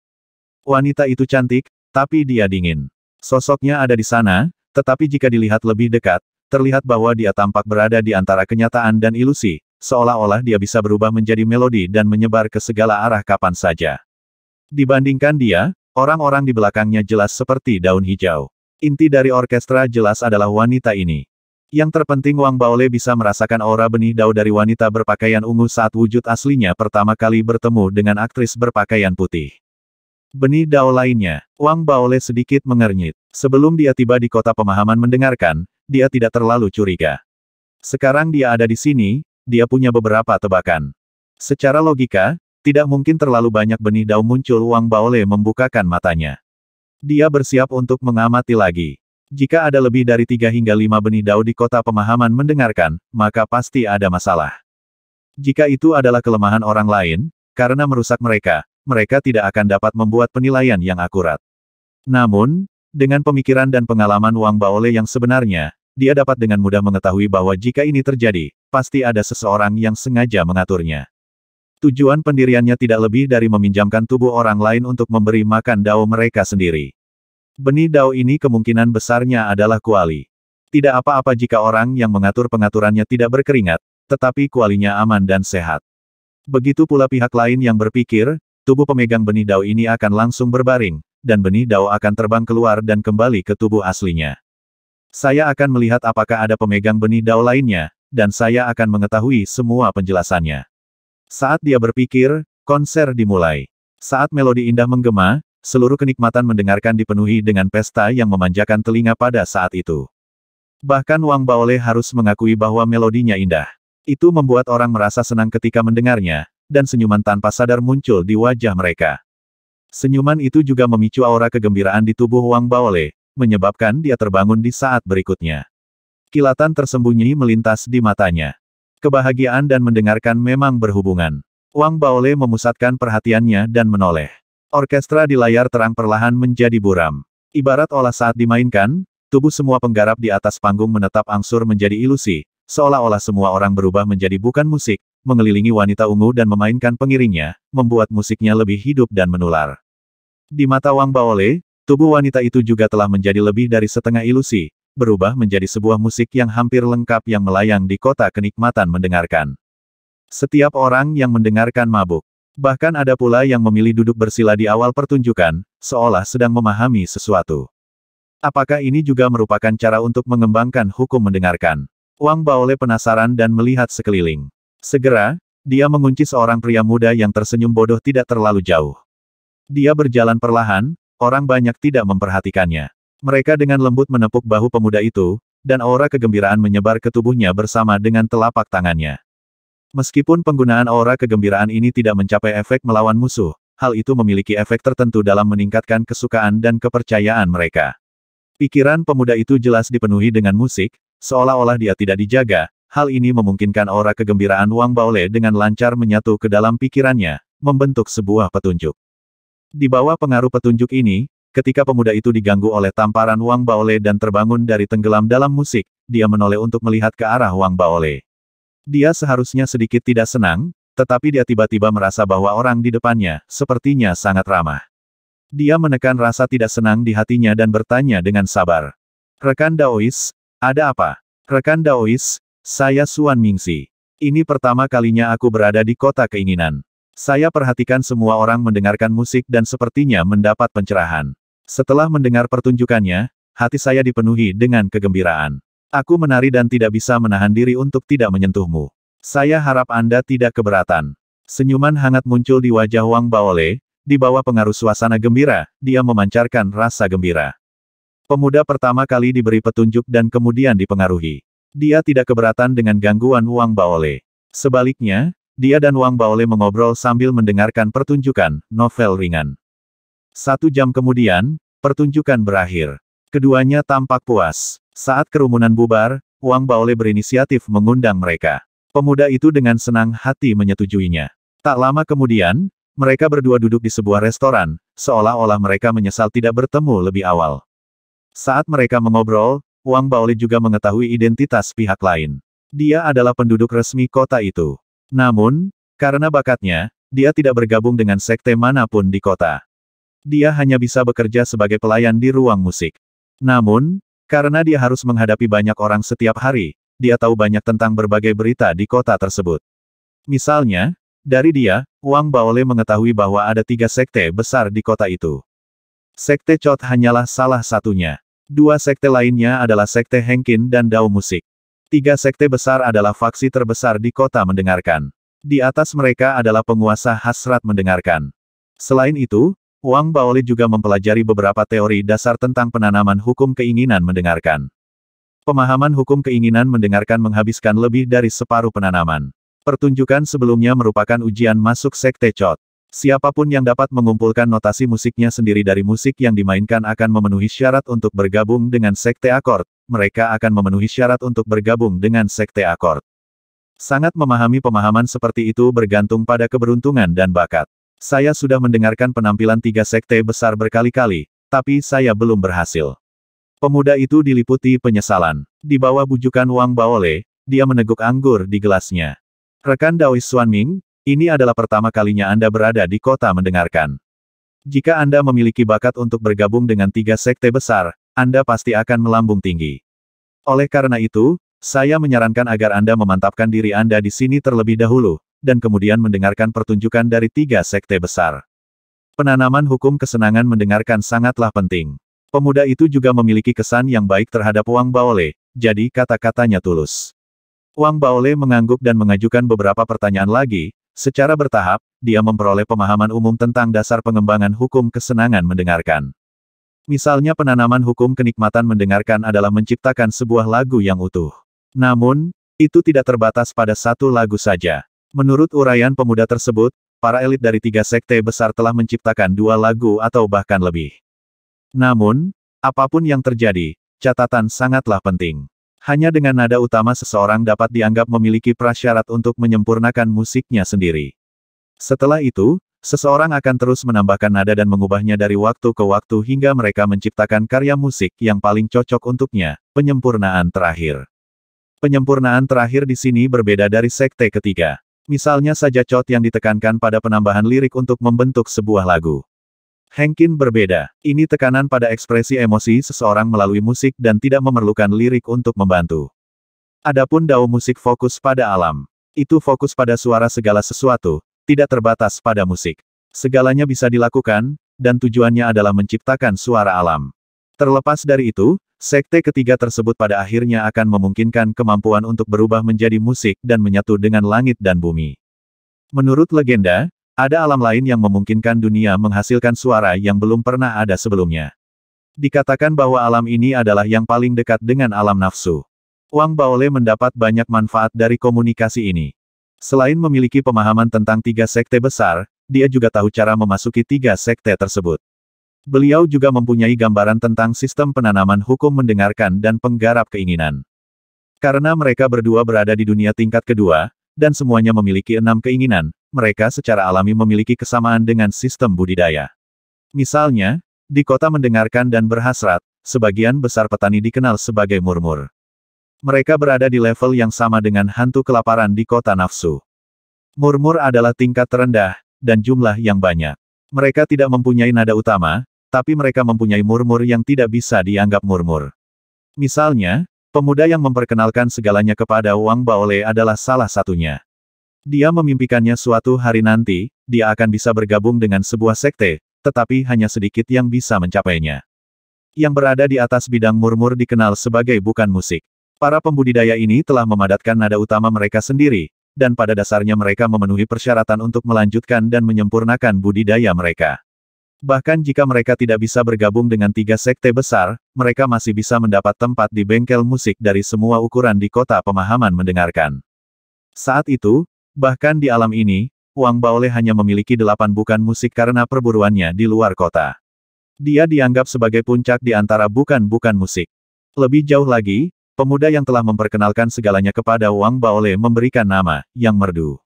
Wanita itu cantik, tapi dia dingin. Sosoknya ada di sana, tetapi jika dilihat lebih dekat, terlihat bahwa dia tampak berada di antara kenyataan dan ilusi, seolah-olah dia bisa berubah menjadi melodi dan menyebar ke segala arah kapan saja. Dibandingkan dia, orang-orang di belakangnya jelas seperti daun hijau. Inti dari orkestra jelas adalah wanita ini. Yang terpenting Wang Baole bisa merasakan aura benih dao dari wanita berpakaian ungu saat wujud aslinya pertama kali bertemu dengan aktris berpakaian putih. Benih dao lainnya, Wang Baole sedikit mengernyit. Sebelum dia tiba di kota pemahaman mendengarkan, dia tidak terlalu curiga. Sekarang dia ada di sini, dia punya beberapa tebakan. Secara logika, tidak mungkin terlalu banyak benih daun muncul Wang Baole membukakan matanya. Dia bersiap untuk mengamati lagi. Jika ada lebih dari tiga hingga lima benih dao di kota pemahaman mendengarkan, maka pasti ada masalah. Jika itu adalah kelemahan orang lain, karena merusak mereka, mereka tidak akan dapat membuat penilaian yang akurat. Namun, dengan pemikiran dan pengalaman Wang Baole yang sebenarnya, dia dapat dengan mudah mengetahui bahwa jika ini terjadi, pasti ada seseorang yang sengaja mengaturnya. Tujuan pendiriannya tidak lebih dari meminjamkan tubuh orang lain untuk memberi makan dao mereka sendiri. Benih dao ini kemungkinan besarnya adalah kuali. Tidak apa-apa jika orang yang mengatur pengaturannya tidak berkeringat, tetapi kualinya aman dan sehat. Begitu pula pihak lain yang berpikir, tubuh pemegang benih dao ini akan langsung berbaring, dan benih dao akan terbang keluar dan kembali ke tubuh aslinya. Saya akan melihat apakah ada pemegang benih dao lainnya, dan saya akan mengetahui semua penjelasannya. Saat dia berpikir, konser dimulai. Saat melodi indah menggema, seluruh kenikmatan mendengarkan dipenuhi dengan pesta yang memanjakan telinga pada saat itu. Bahkan Wang Baole harus mengakui bahwa melodinya indah. Itu membuat orang merasa senang ketika mendengarnya, dan senyuman tanpa sadar muncul di wajah mereka. Senyuman itu juga memicu aura kegembiraan di tubuh Wang Baole, menyebabkan dia terbangun di saat berikutnya. Kilatan tersembunyi melintas di matanya. Kebahagiaan dan mendengarkan memang berhubungan. Wang Baole memusatkan perhatiannya dan menoleh. Orkestra di layar terang perlahan menjadi buram. Ibarat olah saat dimainkan, tubuh semua penggarap di atas panggung menetap angsur menjadi ilusi, seolah-olah semua orang berubah menjadi bukan musik, mengelilingi wanita ungu dan memainkan pengiringnya, membuat musiknya lebih hidup dan menular. Di mata Wang Baole, tubuh wanita itu juga telah menjadi lebih dari setengah ilusi, berubah menjadi sebuah musik yang hampir lengkap yang melayang di kota kenikmatan mendengarkan. Setiap orang yang mendengarkan mabuk. Bahkan ada pula yang memilih duduk bersila di awal pertunjukan, seolah sedang memahami sesuatu. Apakah ini juga merupakan cara untuk mengembangkan hukum mendengarkan? Wang Baole penasaran dan melihat sekeliling. Segera, dia mengunci seorang pria muda yang tersenyum bodoh tidak terlalu jauh. Dia berjalan perlahan, orang banyak tidak memperhatikannya. Mereka dengan lembut menepuk bahu pemuda itu, dan aura kegembiraan menyebar ke tubuhnya bersama dengan telapak tangannya. Meskipun penggunaan aura kegembiraan ini tidak mencapai efek melawan musuh, hal itu memiliki efek tertentu dalam meningkatkan kesukaan dan kepercayaan mereka. Pikiran pemuda itu jelas dipenuhi dengan musik, seolah-olah dia tidak dijaga, hal ini memungkinkan aura kegembiraan Wang Baole dengan lancar menyatu ke dalam pikirannya, membentuk sebuah petunjuk. Di bawah pengaruh petunjuk ini, Ketika pemuda itu diganggu oleh tamparan Wang Baole dan terbangun dari tenggelam dalam musik, dia menoleh untuk melihat ke arah Wang Baole. Dia seharusnya sedikit tidak senang, tetapi dia tiba-tiba merasa bahwa orang di depannya, sepertinya sangat ramah. Dia menekan rasa tidak senang di hatinya dan bertanya dengan sabar. Rekan Daois, ada apa? Rekan Daois, saya Suan Mingsi. Ini pertama kalinya aku berada di kota keinginan. Saya perhatikan semua orang mendengarkan musik dan sepertinya mendapat pencerahan. Setelah mendengar pertunjukannya, hati saya dipenuhi dengan kegembiraan. Aku menari dan tidak bisa menahan diri untuk tidak menyentuhmu. Saya harap Anda tidak keberatan. Senyuman hangat muncul di wajah Wang Baole, di bawah pengaruh suasana gembira, dia memancarkan rasa gembira. Pemuda pertama kali diberi petunjuk dan kemudian dipengaruhi. Dia tidak keberatan dengan gangguan Wang Baole. Sebaliknya, dia dan Wang Baole mengobrol sambil mendengarkan pertunjukan novel ringan. Satu jam kemudian, pertunjukan berakhir. Keduanya tampak puas. Saat kerumunan bubar, Wang Baole berinisiatif mengundang mereka. Pemuda itu dengan senang hati menyetujuinya. Tak lama kemudian, mereka berdua duduk di sebuah restoran, seolah-olah mereka menyesal tidak bertemu lebih awal. Saat mereka mengobrol, Wang Baole juga mengetahui identitas pihak lain. Dia adalah penduduk resmi kota itu. Namun, karena bakatnya, dia tidak bergabung dengan sekte manapun di kota dia hanya bisa bekerja sebagai pelayan di ruang musik. Namun, karena dia harus menghadapi banyak orang setiap hari, dia tahu banyak tentang berbagai berita di kota tersebut. Misalnya, dari dia, Wang Baole mengetahui bahwa ada tiga sekte besar di kota itu. Sekte Chot hanyalah salah satunya. Dua sekte lainnya adalah sekte Hengkin dan Dao Musik. Tiga sekte besar adalah faksi terbesar di kota mendengarkan. Di atas mereka adalah penguasa hasrat mendengarkan. Selain itu, Wang Baoli juga mempelajari beberapa teori dasar tentang penanaman hukum keinginan mendengarkan. Pemahaman hukum keinginan mendengarkan menghabiskan lebih dari separuh penanaman. Pertunjukan sebelumnya merupakan ujian masuk sekte Chot. Siapapun yang dapat mengumpulkan notasi musiknya sendiri dari musik yang dimainkan akan memenuhi syarat untuk bergabung dengan sekte akord. Mereka akan memenuhi syarat untuk bergabung dengan sekte akord. Sangat memahami pemahaman seperti itu bergantung pada keberuntungan dan bakat. Saya sudah mendengarkan penampilan tiga sekte besar berkali-kali, tapi saya belum berhasil. Pemuda itu diliputi penyesalan. Di bawah bujukan Wang Baole, dia meneguk anggur di gelasnya. Rekan Daois Ming, ini adalah pertama kalinya Anda berada di kota mendengarkan. Jika Anda memiliki bakat untuk bergabung dengan tiga sekte besar, Anda pasti akan melambung tinggi. Oleh karena itu, saya menyarankan agar Anda memantapkan diri Anda di sini terlebih dahulu, dan kemudian mendengarkan pertunjukan dari tiga sekte besar. Penanaman hukum kesenangan mendengarkan sangatlah penting. Pemuda itu juga memiliki kesan yang baik terhadap Wang Baole, jadi kata-katanya tulus. Wang Baole mengangguk dan mengajukan beberapa pertanyaan lagi, secara bertahap, dia memperoleh pemahaman umum tentang dasar pengembangan hukum kesenangan mendengarkan. Misalnya penanaman hukum kenikmatan mendengarkan adalah menciptakan sebuah lagu yang utuh. Namun, itu tidak terbatas pada satu lagu saja. Menurut uraian pemuda tersebut, para elit dari tiga sekte besar telah menciptakan dua lagu atau bahkan lebih. Namun, apapun yang terjadi, catatan sangatlah penting. Hanya dengan nada utama seseorang dapat dianggap memiliki prasyarat untuk menyempurnakan musiknya sendiri. Setelah itu, seseorang akan terus menambahkan nada dan mengubahnya dari waktu ke waktu hingga mereka menciptakan karya musik yang paling cocok untuknya, penyempurnaan terakhir. Penyempurnaan terakhir di sini berbeda dari sekte ketiga. Misalnya saja chord yang ditekankan pada penambahan lirik untuk membentuk sebuah lagu. Hengkin berbeda. Ini tekanan pada ekspresi emosi seseorang melalui musik dan tidak memerlukan lirik untuk membantu. Adapun dao musik fokus pada alam. Itu fokus pada suara segala sesuatu, tidak terbatas pada musik. Segalanya bisa dilakukan, dan tujuannya adalah menciptakan suara alam. Terlepas dari itu, Sekte ketiga tersebut pada akhirnya akan memungkinkan kemampuan untuk berubah menjadi musik dan menyatu dengan langit dan bumi. Menurut legenda, ada alam lain yang memungkinkan dunia menghasilkan suara yang belum pernah ada sebelumnya. Dikatakan bahwa alam ini adalah yang paling dekat dengan alam nafsu. Wang Baole mendapat banyak manfaat dari komunikasi ini. Selain memiliki pemahaman tentang tiga sekte besar, dia juga tahu cara memasuki tiga sekte tersebut. Beliau juga mempunyai gambaran tentang sistem penanaman hukum mendengarkan dan penggarap keinginan. Karena mereka berdua berada di dunia tingkat kedua, dan semuanya memiliki enam keinginan, mereka secara alami memiliki kesamaan dengan sistem budidaya. Misalnya, di kota mendengarkan dan berhasrat, sebagian besar petani dikenal sebagai murmur. Mereka berada di level yang sama dengan hantu kelaparan di kota nafsu. Murmur adalah tingkat terendah, dan jumlah yang banyak. Mereka tidak mempunyai nada utama, tapi mereka mempunyai murmur yang tidak bisa dianggap murmur. Misalnya, pemuda yang memperkenalkan segalanya kepada Wang Baole adalah salah satunya. Dia memimpikannya suatu hari nanti, dia akan bisa bergabung dengan sebuah sekte, tetapi hanya sedikit yang bisa mencapainya. Yang berada di atas bidang murmur dikenal sebagai bukan musik. Para pembudidaya ini telah memadatkan nada utama mereka sendiri, dan pada dasarnya mereka memenuhi persyaratan untuk melanjutkan dan menyempurnakan budidaya mereka. Bahkan jika mereka tidak bisa bergabung dengan tiga sekte besar, mereka masih bisa mendapat tempat di bengkel musik dari semua ukuran di kota pemahaman mendengarkan. Saat itu, bahkan di alam ini, Wang Baole hanya memiliki delapan bukan musik karena perburuannya di luar kota. Dia dianggap sebagai puncak di antara bukan-bukan musik. Lebih jauh lagi, pemuda yang telah memperkenalkan segalanya kepada Wang Baole memberikan nama, yang merdu.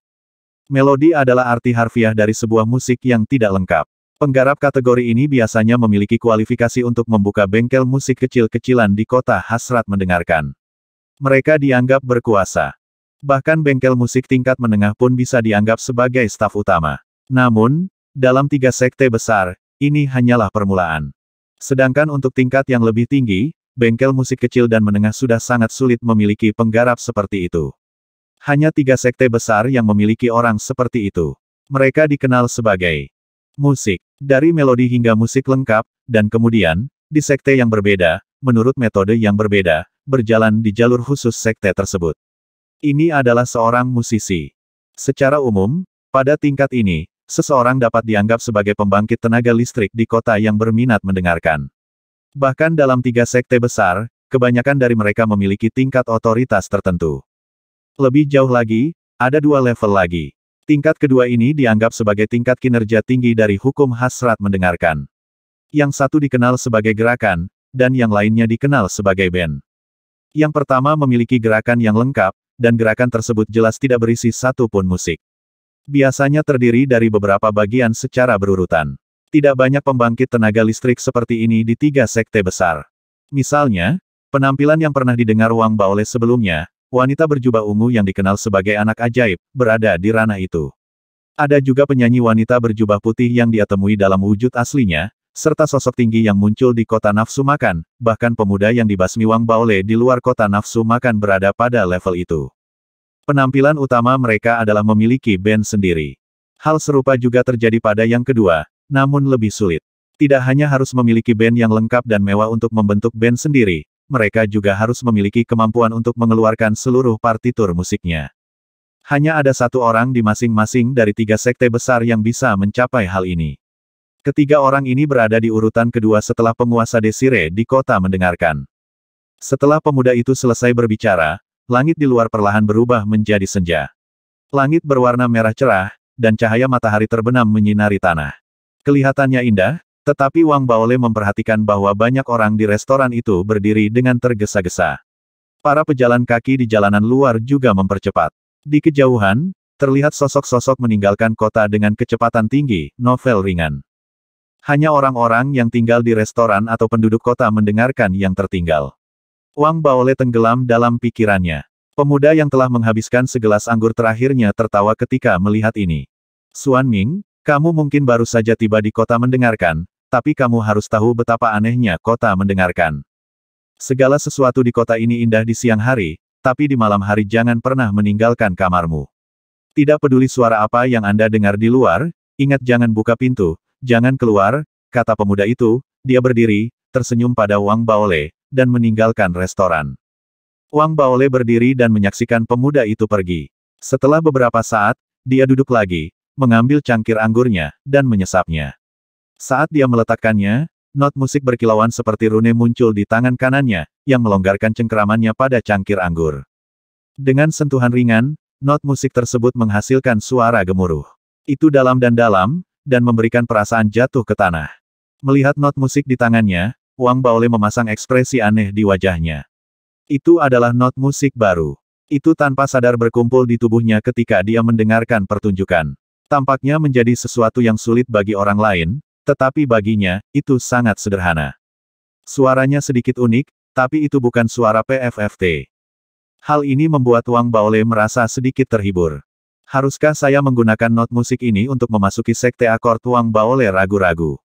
Melodi adalah arti harfiah dari sebuah musik yang tidak lengkap. Penggarap kategori ini biasanya memiliki kualifikasi untuk membuka bengkel musik kecil-kecilan di kota hasrat mendengarkan. Mereka dianggap berkuasa. Bahkan bengkel musik tingkat menengah pun bisa dianggap sebagai staf utama. Namun, dalam tiga sekte besar, ini hanyalah permulaan. Sedangkan untuk tingkat yang lebih tinggi, bengkel musik kecil dan menengah sudah sangat sulit memiliki penggarap seperti itu. Hanya tiga sekte besar yang memiliki orang seperti itu. Mereka dikenal sebagai musik, dari melodi hingga musik lengkap, dan kemudian, di sekte yang berbeda, menurut metode yang berbeda, berjalan di jalur khusus sekte tersebut. Ini adalah seorang musisi. Secara umum, pada tingkat ini, seseorang dapat dianggap sebagai pembangkit tenaga listrik di kota yang berminat mendengarkan. Bahkan dalam tiga sekte besar, kebanyakan dari mereka memiliki tingkat otoritas tertentu. Lebih jauh lagi, ada dua level lagi. Tingkat kedua ini dianggap sebagai tingkat kinerja tinggi dari hukum hasrat mendengarkan. Yang satu dikenal sebagai gerakan, dan yang lainnya dikenal sebagai band. Yang pertama memiliki gerakan yang lengkap, dan gerakan tersebut jelas tidak berisi satu pun musik. Biasanya terdiri dari beberapa bagian secara berurutan. Tidak banyak pembangkit tenaga listrik seperti ini di tiga sekte besar. Misalnya, penampilan yang pernah didengar Wang Baole sebelumnya, wanita berjubah ungu yang dikenal sebagai anak ajaib, berada di ranah itu. Ada juga penyanyi wanita berjubah putih yang dia temui dalam wujud aslinya, serta sosok tinggi yang muncul di kota nafsu makan, bahkan pemuda yang dibasmi Wang Baole di luar kota nafsu makan berada pada level itu. Penampilan utama mereka adalah memiliki band sendiri. Hal serupa juga terjadi pada yang kedua, namun lebih sulit. Tidak hanya harus memiliki band yang lengkap dan mewah untuk membentuk band sendiri, mereka juga harus memiliki kemampuan untuk mengeluarkan seluruh partitur musiknya. Hanya ada satu orang di masing-masing dari tiga sekte besar yang bisa mencapai hal ini. Ketiga orang ini berada di urutan kedua setelah penguasa Desire di kota mendengarkan. Setelah pemuda itu selesai berbicara, langit di luar perlahan berubah menjadi senja. Langit berwarna merah cerah, dan cahaya matahari terbenam menyinari tanah. Kelihatannya indah, tetapi Wang Baole memperhatikan bahwa banyak orang di restoran itu berdiri dengan tergesa-gesa. Para pejalan kaki di jalanan luar juga mempercepat. Di kejauhan, terlihat sosok-sosok meninggalkan kota dengan kecepatan tinggi, novel ringan. Hanya orang-orang yang tinggal di restoran atau penduduk kota mendengarkan yang tertinggal. Wang Baole tenggelam dalam pikirannya. Pemuda yang telah menghabiskan segelas anggur terakhirnya tertawa ketika melihat ini. Suan Ming, kamu mungkin baru saja tiba di kota mendengarkan, tapi kamu harus tahu betapa anehnya kota mendengarkan. Segala sesuatu di kota ini indah di siang hari, tapi di malam hari jangan pernah meninggalkan kamarmu. Tidak peduli suara apa yang Anda dengar di luar, ingat jangan buka pintu, jangan keluar, kata pemuda itu, dia berdiri, tersenyum pada Wang Baole, dan meninggalkan restoran. Wang Baole berdiri dan menyaksikan pemuda itu pergi. Setelah beberapa saat, dia duduk lagi, mengambil cangkir anggurnya, dan menyesapnya. Saat dia meletakkannya, not musik berkilauan seperti rune muncul di tangan kanannya, yang melonggarkan cengkeramannya pada cangkir anggur. Dengan sentuhan ringan, not musik tersebut menghasilkan suara gemuruh. Itu dalam dan dalam, dan memberikan perasaan jatuh ke tanah. Melihat not musik di tangannya, Wang Baole memasang ekspresi aneh di wajahnya. Itu adalah not musik baru. Itu tanpa sadar berkumpul di tubuhnya ketika dia mendengarkan pertunjukan. Tampaknya menjadi sesuatu yang sulit bagi orang lain, tetapi baginya, itu sangat sederhana. Suaranya sedikit unik, tapi itu bukan suara PFFT. Hal ini membuat Wang Baole merasa sedikit terhibur. Haruskah saya menggunakan not musik ini untuk memasuki sekte akord Wang Baole ragu-ragu?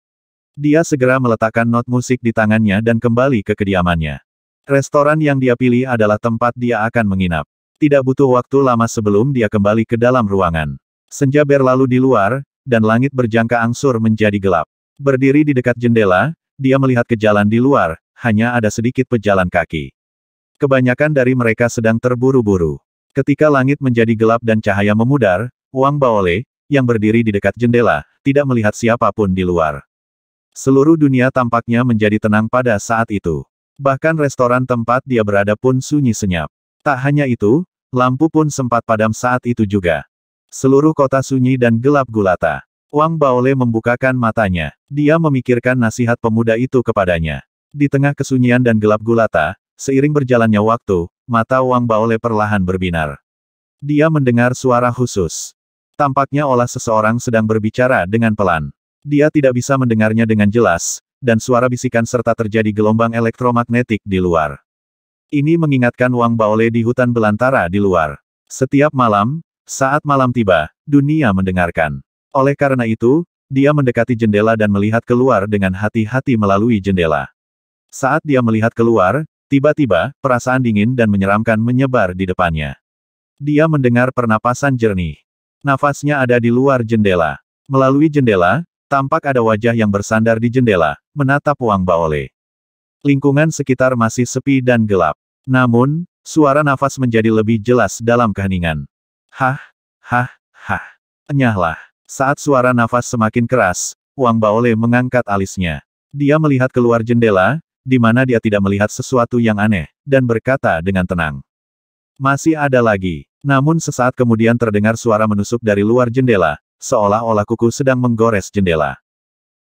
Dia segera meletakkan not musik di tangannya dan kembali ke kediamannya. Restoran yang dia pilih adalah tempat dia akan menginap. Tidak butuh waktu lama sebelum dia kembali ke dalam ruangan. Senja berlalu di luar, dan langit berjangka angsur menjadi gelap. Berdiri di dekat jendela, dia melihat ke jalan di luar, hanya ada sedikit pejalan kaki. Kebanyakan dari mereka sedang terburu-buru. Ketika langit menjadi gelap dan cahaya memudar, Wang Baole, yang berdiri di dekat jendela, tidak melihat siapapun di luar. Seluruh dunia tampaknya menjadi tenang pada saat itu. Bahkan restoran tempat dia berada pun sunyi senyap. Tak hanya itu, lampu pun sempat padam saat itu juga. Seluruh kota sunyi dan gelap gulata. Wang Baole membukakan matanya. Dia memikirkan nasihat pemuda itu kepadanya. Di tengah kesunyian dan gelap gulata, seiring berjalannya waktu, mata Wang Baole perlahan berbinar. Dia mendengar suara khusus. Tampaknya olah seseorang sedang berbicara dengan pelan. Dia tidak bisa mendengarnya dengan jelas, dan suara bisikan serta terjadi gelombang elektromagnetik di luar. Ini mengingatkan Wang Baole di hutan belantara di luar. Setiap malam, saat malam tiba, dunia mendengarkan. Oleh karena itu, dia mendekati jendela dan melihat keluar dengan hati-hati melalui jendela. Saat dia melihat keluar, tiba-tiba, perasaan dingin dan menyeramkan menyebar di depannya. Dia mendengar pernapasan jernih. Nafasnya ada di luar jendela. Melalui jendela, tampak ada wajah yang bersandar di jendela, menatap Wang Baole. Lingkungan sekitar masih sepi dan gelap. Namun, suara nafas menjadi lebih jelas dalam keheningan. Hah, hah, hah. Enyahlah. Saat suara nafas semakin keras, Wang Baole mengangkat alisnya. Dia melihat keluar jendela, di mana dia tidak melihat sesuatu yang aneh, dan berkata dengan tenang. Masih ada lagi. Namun sesaat kemudian terdengar suara menusuk dari luar jendela, seolah-olah kuku sedang menggores jendela.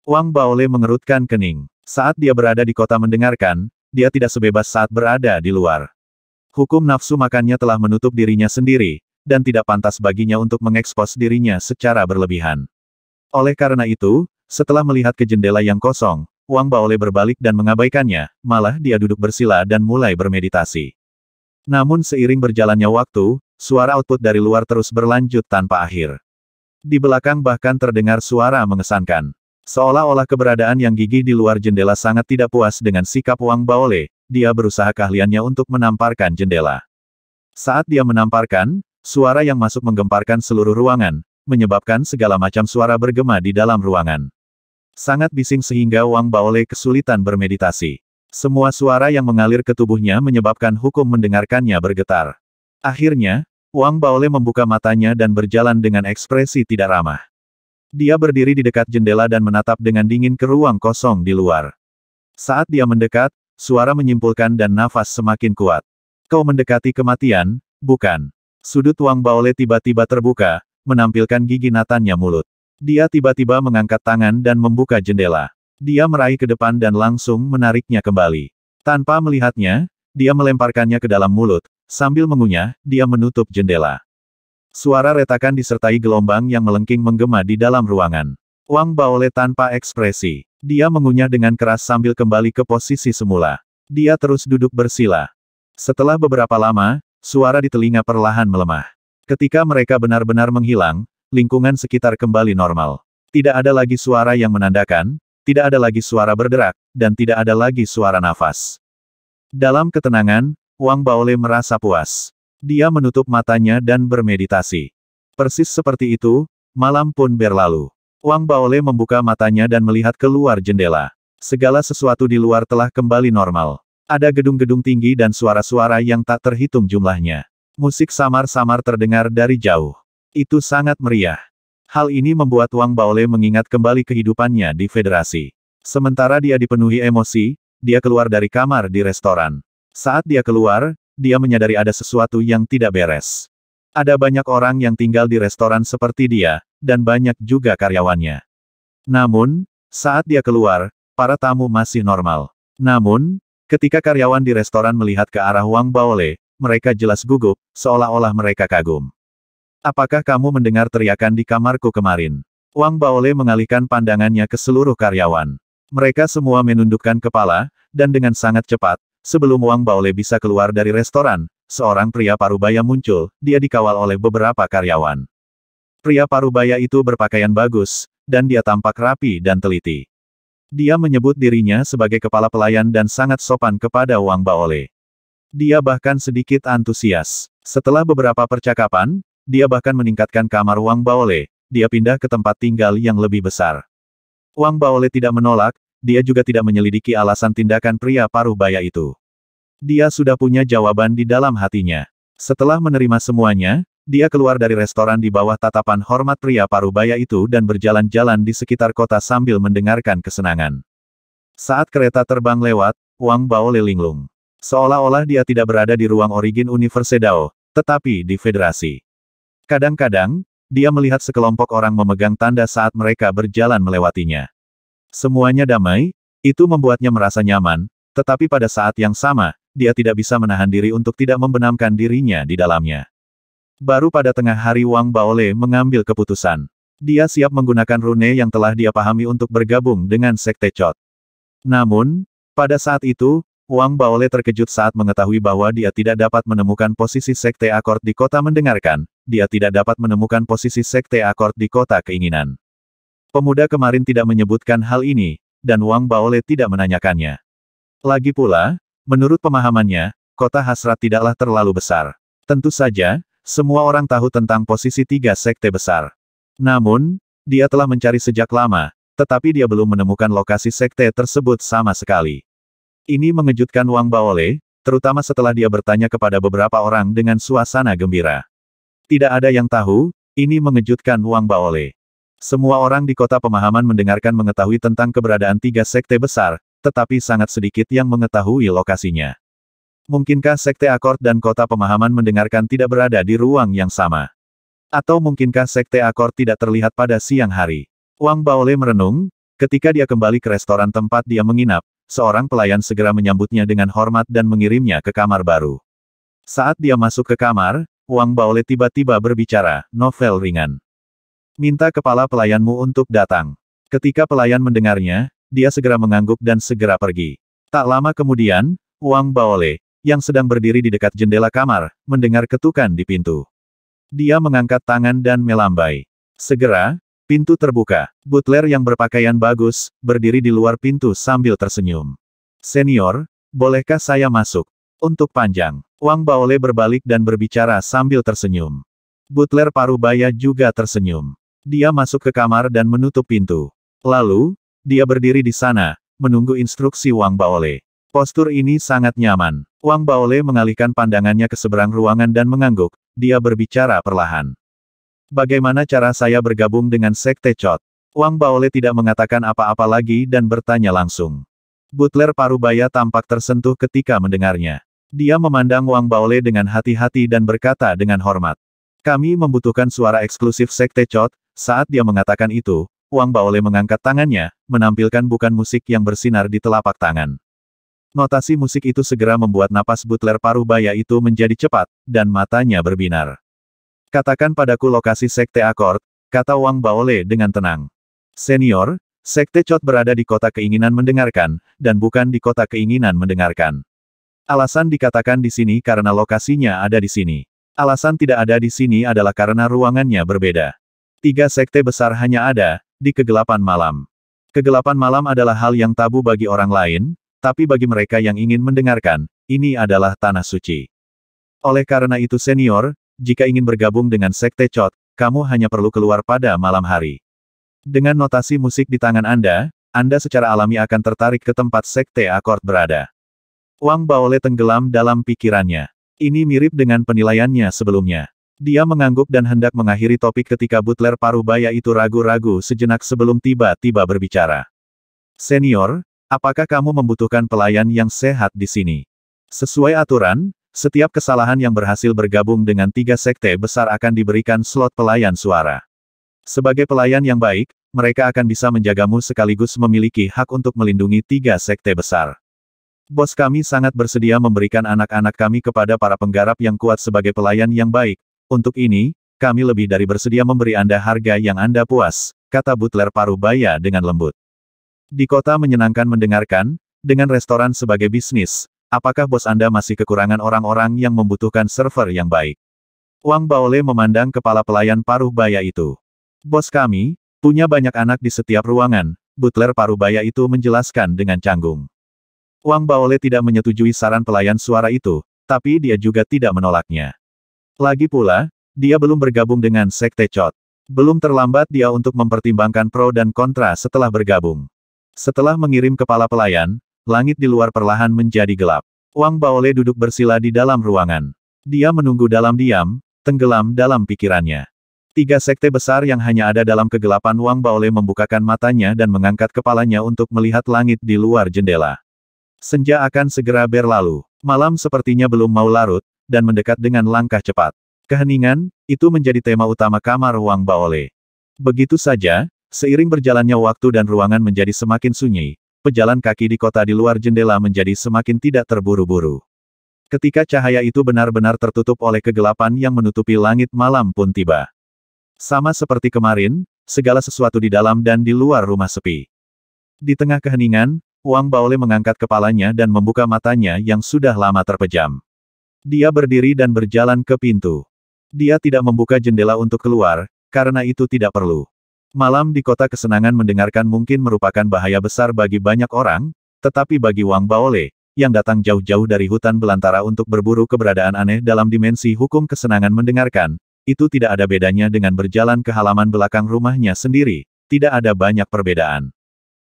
Wang Baole mengerutkan kening. Saat dia berada di kota mendengarkan, dia tidak sebebas saat berada di luar. Hukum nafsu makannya telah menutup dirinya sendiri, dan tidak pantas baginya untuk mengekspos dirinya secara berlebihan. Oleh karena itu, setelah melihat ke jendela yang kosong, Wang Baole berbalik dan mengabaikannya, malah dia duduk bersila dan mulai bermeditasi. Namun seiring berjalannya waktu, suara output dari luar terus berlanjut tanpa akhir. Di belakang bahkan terdengar suara mengesankan. Seolah-olah keberadaan yang gigih di luar jendela sangat tidak puas dengan sikap Wang Baole, dia berusaha keahliannya untuk menamparkan jendela. Saat dia menamparkan, Suara yang masuk menggemparkan seluruh ruangan, menyebabkan segala macam suara bergema di dalam ruangan. Sangat bising sehingga Wang Baole kesulitan bermeditasi. Semua suara yang mengalir ke tubuhnya menyebabkan hukum mendengarkannya bergetar. Akhirnya, Wang Baole membuka matanya dan berjalan dengan ekspresi tidak ramah. Dia berdiri di dekat jendela dan menatap dengan dingin ke ruang kosong di luar. Saat dia mendekat, suara menyimpulkan dan nafas semakin kuat. Kau mendekati kematian, bukan? Sudut Wang Baole tiba-tiba terbuka, menampilkan gigi natannya mulut. Dia tiba-tiba mengangkat tangan dan membuka jendela. Dia meraih ke depan dan langsung menariknya kembali. Tanpa melihatnya, dia melemparkannya ke dalam mulut. Sambil mengunyah, dia menutup jendela. Suara retakan disertai gelombang yang melengking menggema di dalam ruangan. Wang Baole tanpa ekspresi. Dia mengunyah dengan keras sambil kembali ke posisi semula. Dia terus duduk bersila. Setelah beberapa lama, Suara di telinga perlahan melemah. Ketika mereka benar-benar menghilang, lingkungan sekitar kembali normal. Tidak ada lagi suara yang menandakan, tidak ada lagi suara berderak, dan tidak ada lagi suara nafas. Dalam ketenangan, Wang Baole merasa puas. Dia menutup matanya dan bermeditasi. Persis seperti itu, malam pun berlalu. Wang Baole membuka matanya dan melihat keluar jendela. Segala sesuatu di luar telah kembali normal. Ada gedung-gedung tinggi dan suara-suara yang tak terhitung jumlahnya. Musik samar-samar terdengar dari jauh. Itu sangat meriah. Hal ini membuat Wang Baole mengingat kembali kehidupannya di federasi. Sementara dia dipenuhi emosi, dia keluar dari kamar di restoran. Saat dia keluar, dia menyadari ada sesuatu yang tidak beres. Ada banyak orang yang tinggal di restoran seperti dia, dan banyak juga karyawannya. Namun, saat dia keluar, para tamu masih normal. Namun, Ketika karyawan di restoran melihat ke arah Wang Baole, mereka jelas gugup, seolah-olah mereka kagum. Apakah kamu mendengar teriakan di kamarku kemarin? Wang Baole mengalihkan pandangannya ke seluruh karyawan. Mereka semua menundukkan kepala, dan dengan sangat cepat, sebelum Wang Baole bisa keluar dari restoran, seorang pria parubaya muncul, dia dikawal oleh beberapa karyawan. Pria parubaya itu berpakaian bagus, dan dia tampak rapi dan teliti. Dia menyebut dirinya sebagai kepala pelayan dan sangat sopan kepada Wang Baole. Dia bahkan sedikit antusias. Setelah beberapa percakapan, dia bahkan meningkatkan kamar Wang Baole, dia pindah ke tempat tinggal yang lebih besar. Wang Baole tidak menolak, dia juga tidak menyelidiki alasan tindakan pria paruh baya itu. Dia sudah punya jawaban di dalam hatinya. Setelah menerima semuanya, dia keluar dari restoran di bawah tatapan hormat pria parubaya itu dan berjalan-jalan di sekitar kota sambil mendengarkan kesenangan. Saat kereta terbang lewat, Wang Bao linglung. Seolah-olah dia tidak berada di ruang origin Dao, tetapi di federasi. Kadang-kadang, dia melihat sekelompok orang memegang tanda saat mereka berjalan melewatinya. Semuanya damai, itu membuatnya merasa nyaman, tetapi pada saat yang sama, dia tidak bisa menahan diri untuk tidak membenamkan dirinya di dalamnya. Baru pada tengah hari Wang Baole mengambil keputusan. Dia siap menggunakan rune yang telah dia pahami untuk bergabung dengan Sekte Chot. Namun, pada saat itu, Wang Baole terkejut saat mengetahui bahwa dia tidak dapat menemukan posisi Sekte Akord di kota mendengarkan, dia tidak dapat menemukan posisi Sekte Akord di kota keinginan. Pemuda kemarin tidak menyebutkan hal ini, dan Wang Baole tidak menanyakannya. Lagi pula, menurut pemahamannya, kota hasrat tidaklah terlalu besar. Tentu saja, semua orang tahu tentang posisi tiga sekte besar. Namun, dia telah mencari sejak lama, tetapi dia belum menemukan lokasi sekte tersebut sama sekali. Ini mengejutkan Wang Baole, terutama setelah dia bertanya kepada beberapa orang dengan suasana gembira. Tidak ada yang tahu, ini mengejutkan Wang Baole. Semua orang di kota pemahaman mendengarkan mengetahui tentang keberadaan tiga sekte besar, tetapi sangat sedikit yang mengetahui lokasinya. Mungkinkah Sekte Akord dan Kota Pemahaman mendengarkan tidak berada di ruang yang sama? Atau mungkinkah Sekte Akord tidak terlihat pada siang hari? Wang Baole merenung, ketika dia kembali ke restoran tempat dia menginap, seorang pelayan segera menyambutnya dengan hormat dan mengirimnya ke kamar baru. Saat dia masuk ke kamar, Wang Baole tiba-tiba berbicara, novel ringan. Minta kepala pelayanmu untuk datang. Ketika pelayan mendengarnya, dia segera mengangguk dan segera pergi. Tak lama kemudian, Wang Baole, yang sedang berdiri di dekat jendela kamar, mendengar ketukan di pintu. Dia mengangkat tangan dan melambai. Segera, pintu terbuka. Butler yang berpakaian bagus, berdiri di luar pintu sambil tersenyum. Senior, bolehkah saya masuk? Untuk panjang, Wang Baole berbalik dan berbicara sambil tersenyum. Butler Parubaya juga tersenyum. Dia masuk ke kamar dan menutup pintu. Lalu, dia berdiri di sana, menunggu instruksi Wang Baole. Postur ini sangat nyaman. Wang Baole mengalihkan pandangannya ke seberang ruangan dan mengangguk, dia berbicara perlahan. Bagaimana cara saya bergabung dengan Sekte Chot? Wang Baole tidak mengatakan apa-apa lagi dan bertanya langsung. Butler Parubaya tampak tersentuh ketika mendengarnya. Dia memandang Wang Baole dengan hati-hati dan berkata dengan hormat. Kami membutuhkan suara eksklusif Sekte Chot, saat dia mengatakan itu, Wang Baole mengangkat tangannya, menampilkan bukan musik yang bersinar di telapak tangan. Notasi musik itu segera membuat napas butler paruh baya itu menjadi cepat, dan matanya berbinar. Katakan padaku lokasi sekte akord, kata Wang Baole dengan tenang. Senior, sekte Chot berada di kota keinginan mendengarkan, dan bukan di kota keinginan mendengarkan. Alasan dikatakan di sini karena lokasinya ada di sini. Alasan tidak ada di sini adalah karena ruangannya berbeda. Tiga sekte besar hanya ada, di kegelapan malam. Kegelapan malam adalah hal yang tabu bagi orang lain, tapi bagi mereka yang ingin mendengarkan, ini adalah tanah suci. Oleh karena itu senior, jika ingin bergabung dengan Sekte Chot, kamu hanya perlu keluar pada malam hari. Dengan notasi musik di tangan Anda, Anda secara alami akan tertarik ke tempat Sekte Akord berada. Wang Baole tenggelam dalam pikirannya. Ini mirip dengan penilaiannya sebelumnya. Dia mengangguk dan hendak mengakhiri topik ketika butler paruh baya itu ragu-ragu sejenak sebelum tiba-tiba berbicara. Senior, Apakah kamu membutuhkan pelayan yang sehat di sini? Sesuai aturan, setiap kesalahan yang berhasil bergabung dengan tiga sekte besar akan diberikan slot pelayan suara. Sebagai pelayan yang baik, mereka akan bisa menjagamu sekaligus memiliki hak untuk melindungi tiga sekte besar. Bos kami sangat bersedia memberikan anak-anak kami kepada para penggarap yang kuat sebagai pelayan yang baik. Untuk ini, kami lebih dari bersedia memberi Anda harga yang Anda puas, kata Butler Parubaya dengan lembut. Di kota menyenangkan mendengarkan, dengan restoran sebagai bisnis, apakah bos Anda masih kekurangan orang-orang yang membutuhkan server yang baik? Wang Baole memandang kepala pelayan paruh baya itu. Bos kami, punya banyak anak di setiap ruangan, butler paruh baya itu menjelaskan dengan canggung. Wang Baole tidak menyetujui saran pelayan suara itu, tapi dia juga tidak menolaknya. Lagi pula, dia belum bergabung dengan Sekte Chot. Belum terlambat dia untuk mempertimbangkan pro dan kontra setelah bergabung. Setelah mengirim kepala pelayan, langit di luar perlahan menjadi gelap. Wang Baole duduk bersila di dalam ruangan. Dia menunggu dalam diam, tenggelam dalam pikirannya. Tiga sekte besar yang hanya ada dalam kegelapan Wang Baole membukakan matanya dan mengangkat kepalanya untuk melihat langit di luar jendela. Senja akan segera berlalu. Malam sepertinya belum mau larut, dan mendekat dengan langkah cepat. Keheningan, itu menjadi tema utama kamar Wang Baole. Begitu saja, Seiring berjalannya waktu dan ruangan menjadi semakin sunyi, pejalan kaki di kota di luar jendela menjadi semakin tidak terburu-buru. Ketika cahaya itu benar-benar tertutup oleh kegelapan yang menutupi langit malam pun tiba. Sama seperti kemarin, segala sesuatu di dalam dan di luar rumah sepi. Di tengah keheningan, Wang Baole mengangkat kepalanya dan membuka matanya yang sudah lama terpejam. Dia berdiri dan berjalan ke pintu. Dia tidak membuka jendela untuk keluar, karena itu tidak perlu. Malam di kota kesenangan mendengarkan mungkin merupakan bahaya besar bagi banyak orang, tetapi bagi Wang Baole, yang datang jauh-jauh dari hutan belantara untuk berburu keberadaan aneh dalam dimensi hukum kesenangan mendengarkan, itu tidak ada bedanya dengan berjalan ke halaman belakang rumahnya sendiri, tidak ada banyak perbedaan.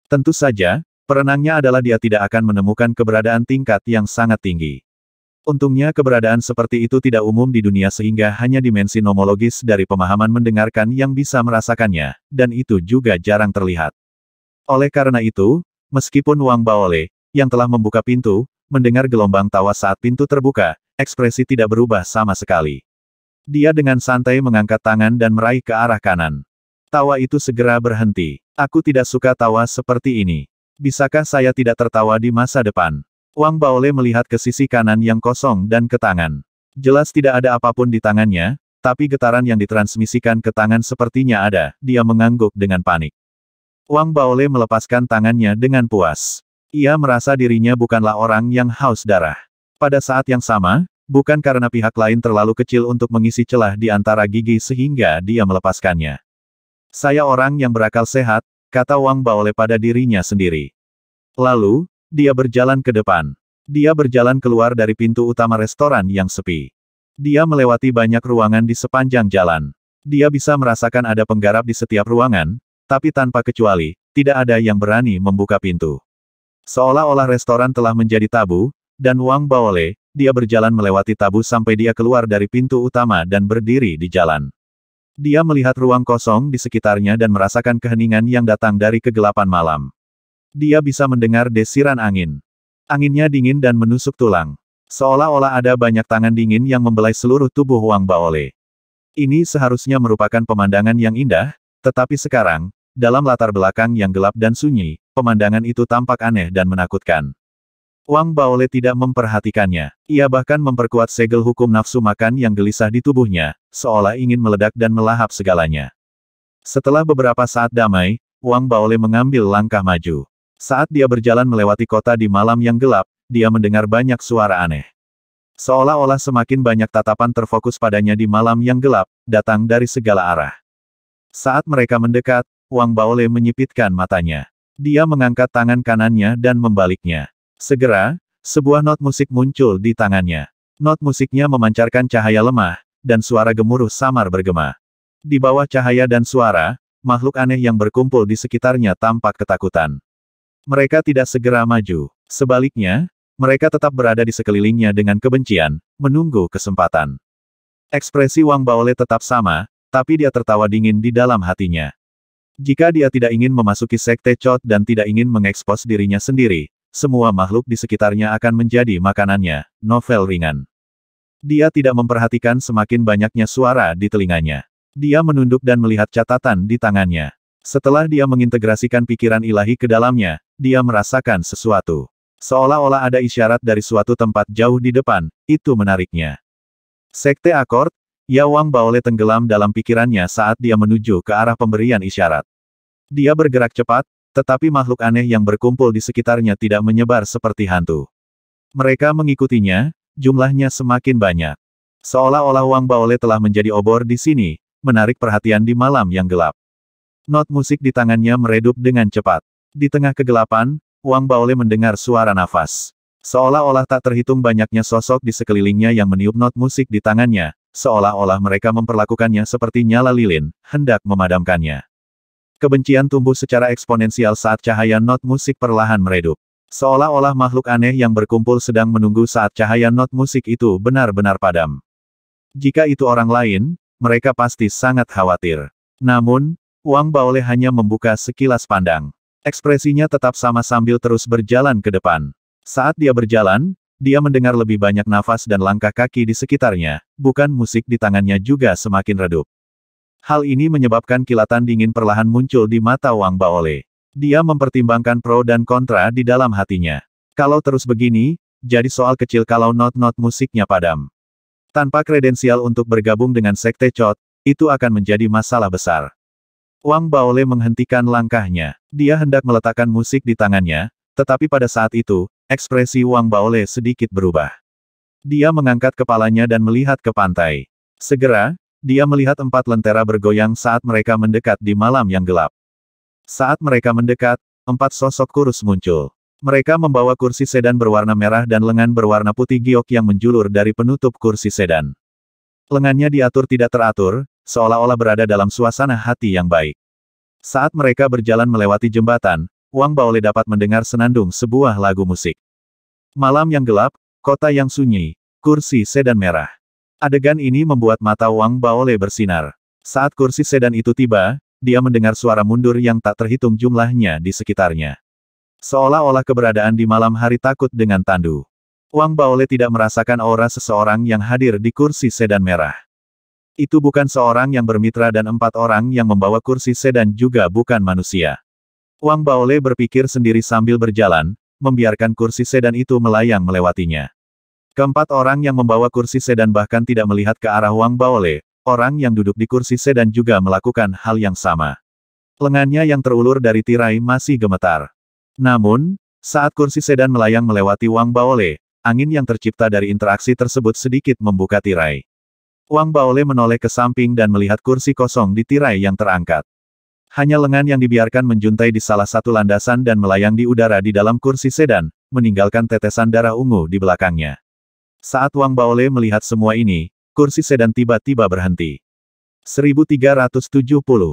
Tentu saja, perenangnya adalah dia tidak akan menemukan keberadaan tingkat yang sangat tinggi. Untungnya keberadaan seperti itu tidak umum di dunia sehingga hanya dimensi nomologis dari pemahaman mendengarkan yang bisa merasakannya, dan itu juga jarang terlihat. Oleh karena itu, meskipun Wang Baole, yang telah membuka pintu, mendengar gelombang tawa saat pintu terbuka, ekspresi tidak berubah sama sekali. Dia dengan santai mengangkat tangan dan meraih ke arah kanan. Tawa itu segera berhenti. Aku tidak suka tawa seperti ini. Bisakah saya tidak tertawa di masa depan? Wang Baole melihat ke sisi kanan yang kosong dan ke tangan. Jelas tidak ada apapun di tangannya, tapi getaran yang ditransmisikan ke tangan sepertinya ada, dia mengangguk dengan panik. Wang Baole melepaskan tangannya dengan puas. Ia merasa dirinya bukanlah orang yang haus darah. Pada saat yang sama, bukan karena pihak lain terlalu kecil untuk mengisi celah di antara gigi sehingga dia melepaskannya. Saya orang yang berakal sehat, kata Wang Baole pada dirinya sendiri. Lalu, dia berjalan ke depan. Dia berjalan keluar dari pintu utama restoran yang sepi. Dia melewati banyak ruangan di sepanjang jalan. Dia bisa merasakan ada penggarap di setiap ruangan, tapi tanpa kecuali, tidak ada yang berani membuka pintu. Seolah-olah restoran telah menjadi tabu, dan Wang Baole, dia berjalan melewati tabu sampai dia keluar dari pintu utama dan berdiri di jalan. Dia melihat ruang kosong di sekitarnya dan merasakan keheningan yang datang dari kegelapan malam. Dia bisa mendengar desiran angin. Anginnya dingin dan menusuk tulang. Seolah-olah ada banyak tangan dingin yang membelai seluruh tubuh Wang Baole. Ini seharusnya merupakan pemandangan yang indah, tetapi sekarang, dalam latar belakang yang gelap dan sunyi, pemandangan itu tampak aneh dan menakutkan. Wang Baole tidak memperhatikannya. Ia bahkan memperkuat segel hukum nafsu makan yang gelisah di tubuhnya, seolah ingin meledak dan melahap segalanya. Setelah beberapa saat damai, Wang Baole mengambil langkah maju. Saat dia berjalan melewati kota di malam yang gelap, dia mendengar banyak suara aneh. Seolah-olah semakin banyak tatapan terfokus padanya di malam yang gelap, datang dari segala arah. Saat mereka mendekat, Wang Baole menyipitkan matanya. Dia mengangkat tangan kanannya dan membaliknya. Segera, sebuah not musik muncul di tangannya. Not musiknya memancarkan cahaya lemah, dan suara gemuruh samar bergema. Di bawah cahaya dan suara, makhluk aneh yang berkumpul di sekitarnya tampak ketakutan. Mereka tidak segera maju. Sebaliknya, mereka tetap berada di sekelilingnya dengan kebencian, menunggu kesempatan. Ekspresi Wang Baole tetap sama, tapi dia tertawa dingin di dalam hatinya. Jika dia tidak ingin memasuki sekte Chot dan tidak ingin mengekspos dirinya sendiri, semua makhluk di sekitarnya akan menjadi makanannya, novel ringan. Dia tidak memperhatikan semakin banyaknya suara di telinganya. Dia menunduk dan melihat catatan di tangannya. Setelah dia mengintegrasikan pikiran ilahi ke dalamnya, dia merasakan sesuatu. Seolah-olah ada isyarat dari suatu tempat jauh di depan, itu menariknya. Sekte Akord, ya Wang Baole tenggelam dalam pikirannya saat dia menuju ke arah pemberian isyarat. Dia bergerak cepat, tetapi makhluk aneh yang berkumpul di sekitarnya tidak menyebar seperti hantu. Mereka mengikutinya, jumlahnya semakin banyak. Seolah-olah Wang Baole telah menjadi obor di sini, menarik perhatian di malam yang gelap. Not musik di tangannya meredup dengan cepat. Di tengah kegelapan, Wang Baole mendengar suara nafas. Seolah-olah tak terhitung banyaknya sosok di sekelilingnya yang meniup not musik di tangannya, seolah-olah mereka memperlakukannya seperti nyala lilin, hendak memadamkannya. Kebencian tumbuh secara eksponensial saat cahaya not musik perlahan meredup. Seolah-olah makhluk aneh yang berkumpul sedang menunggu saat cahaya not musik itu benar-benar padam. Jika itu orang lain, mereka pasti sangat khawatir. Namun, Wang Baole hanya membuka sekilas pandang. Ekspresinya tetap sama sambil terus berjalan ke depan. Saat dia berjalan, dia mendengar lebih banyak nafas dan langkah kaki di sekitarnya, bukan musik di tangannya juga semakin redup. Hal ini menyebabkan kilatan dingin perlahan muncul di mata Wang Baole. Dia mempertimbangkan pro dan kontra di dalam hatinya. Kalau terus begini, jadi soal kecil kalau not-not musiknya padam. Tanpa kredensial untuk bergabung dengan Sekte Chot, itu akan menjadi masalah besar. Wang Baole menghentikan langkahnya. Dia hendak meletakkan musik di tangannya, tetapi pada saat itu, ekspresi Wang Baole sedikit berubah. Dia mengangkat kepalanya dan melihat ke pantai. Segera, dia melihat empat lentera bergoyang saat mereka mendekat di malam yang gelap. Saat mereka mendekat, empat sosok kurus muncul. Mereka membawa kursi sedan berwarna merah dan lengan berwarna putih giok yang menjulur dari penutup kursi sedan. Lengannya diatur tidak teratur, seolah-olah berada dalam suasana hati yang baik. Saat mereka berjalan melewati jembatan, Wang Baole dapat mendengar senandung sebuah lagu musik. Malam yang gelap, kota yang sunyi, kursi sedan merah. Adegan ini membuat mata Wang Baole bersinar. Saat kursi sedan itu tiba, dia mendengar suara mundur yang tak terhitung jumlahnya di sekitarnya. Seolah-olah keberadaan di malam hari takut dengan tandu. Wang Baole tidak merasakan aura seseorang yang hadir di kursi sedan merah. Itu bukan seorang yang bermitra dan empat orang yang membawa kursi sedan juga bukan manusia. Wang Baole berpikir sendiri sambil berjalan, membiarkan kursi sedan itu melayang melewatinya. Keempat orang yang membawa kursi sedan bahkan tidak melihat ke arah Wang Baole, orang yang duduk di kursi sedan juga melakukan hal yang sama. Lengannya yang terulur dari tirai masih gemetar. Namun, saat kursi sedan melayang melewati Wang Baole, angin yang tercipta dari interaksi tersebut sedikit membuka tirai. Wang Baole menoleh ke samping dan melihat kursi kosong di tirai yang terangkat. Hanya lengan yang dibiarkan menjuntai di salah satu landasan dan melayang di udara di dalam kursi sedan, meninggalkan tetesan darah ungu di belakangnya. Saat Wang Baole melihat semua ini, kursi sedan tiba-tiba berhenti. 1370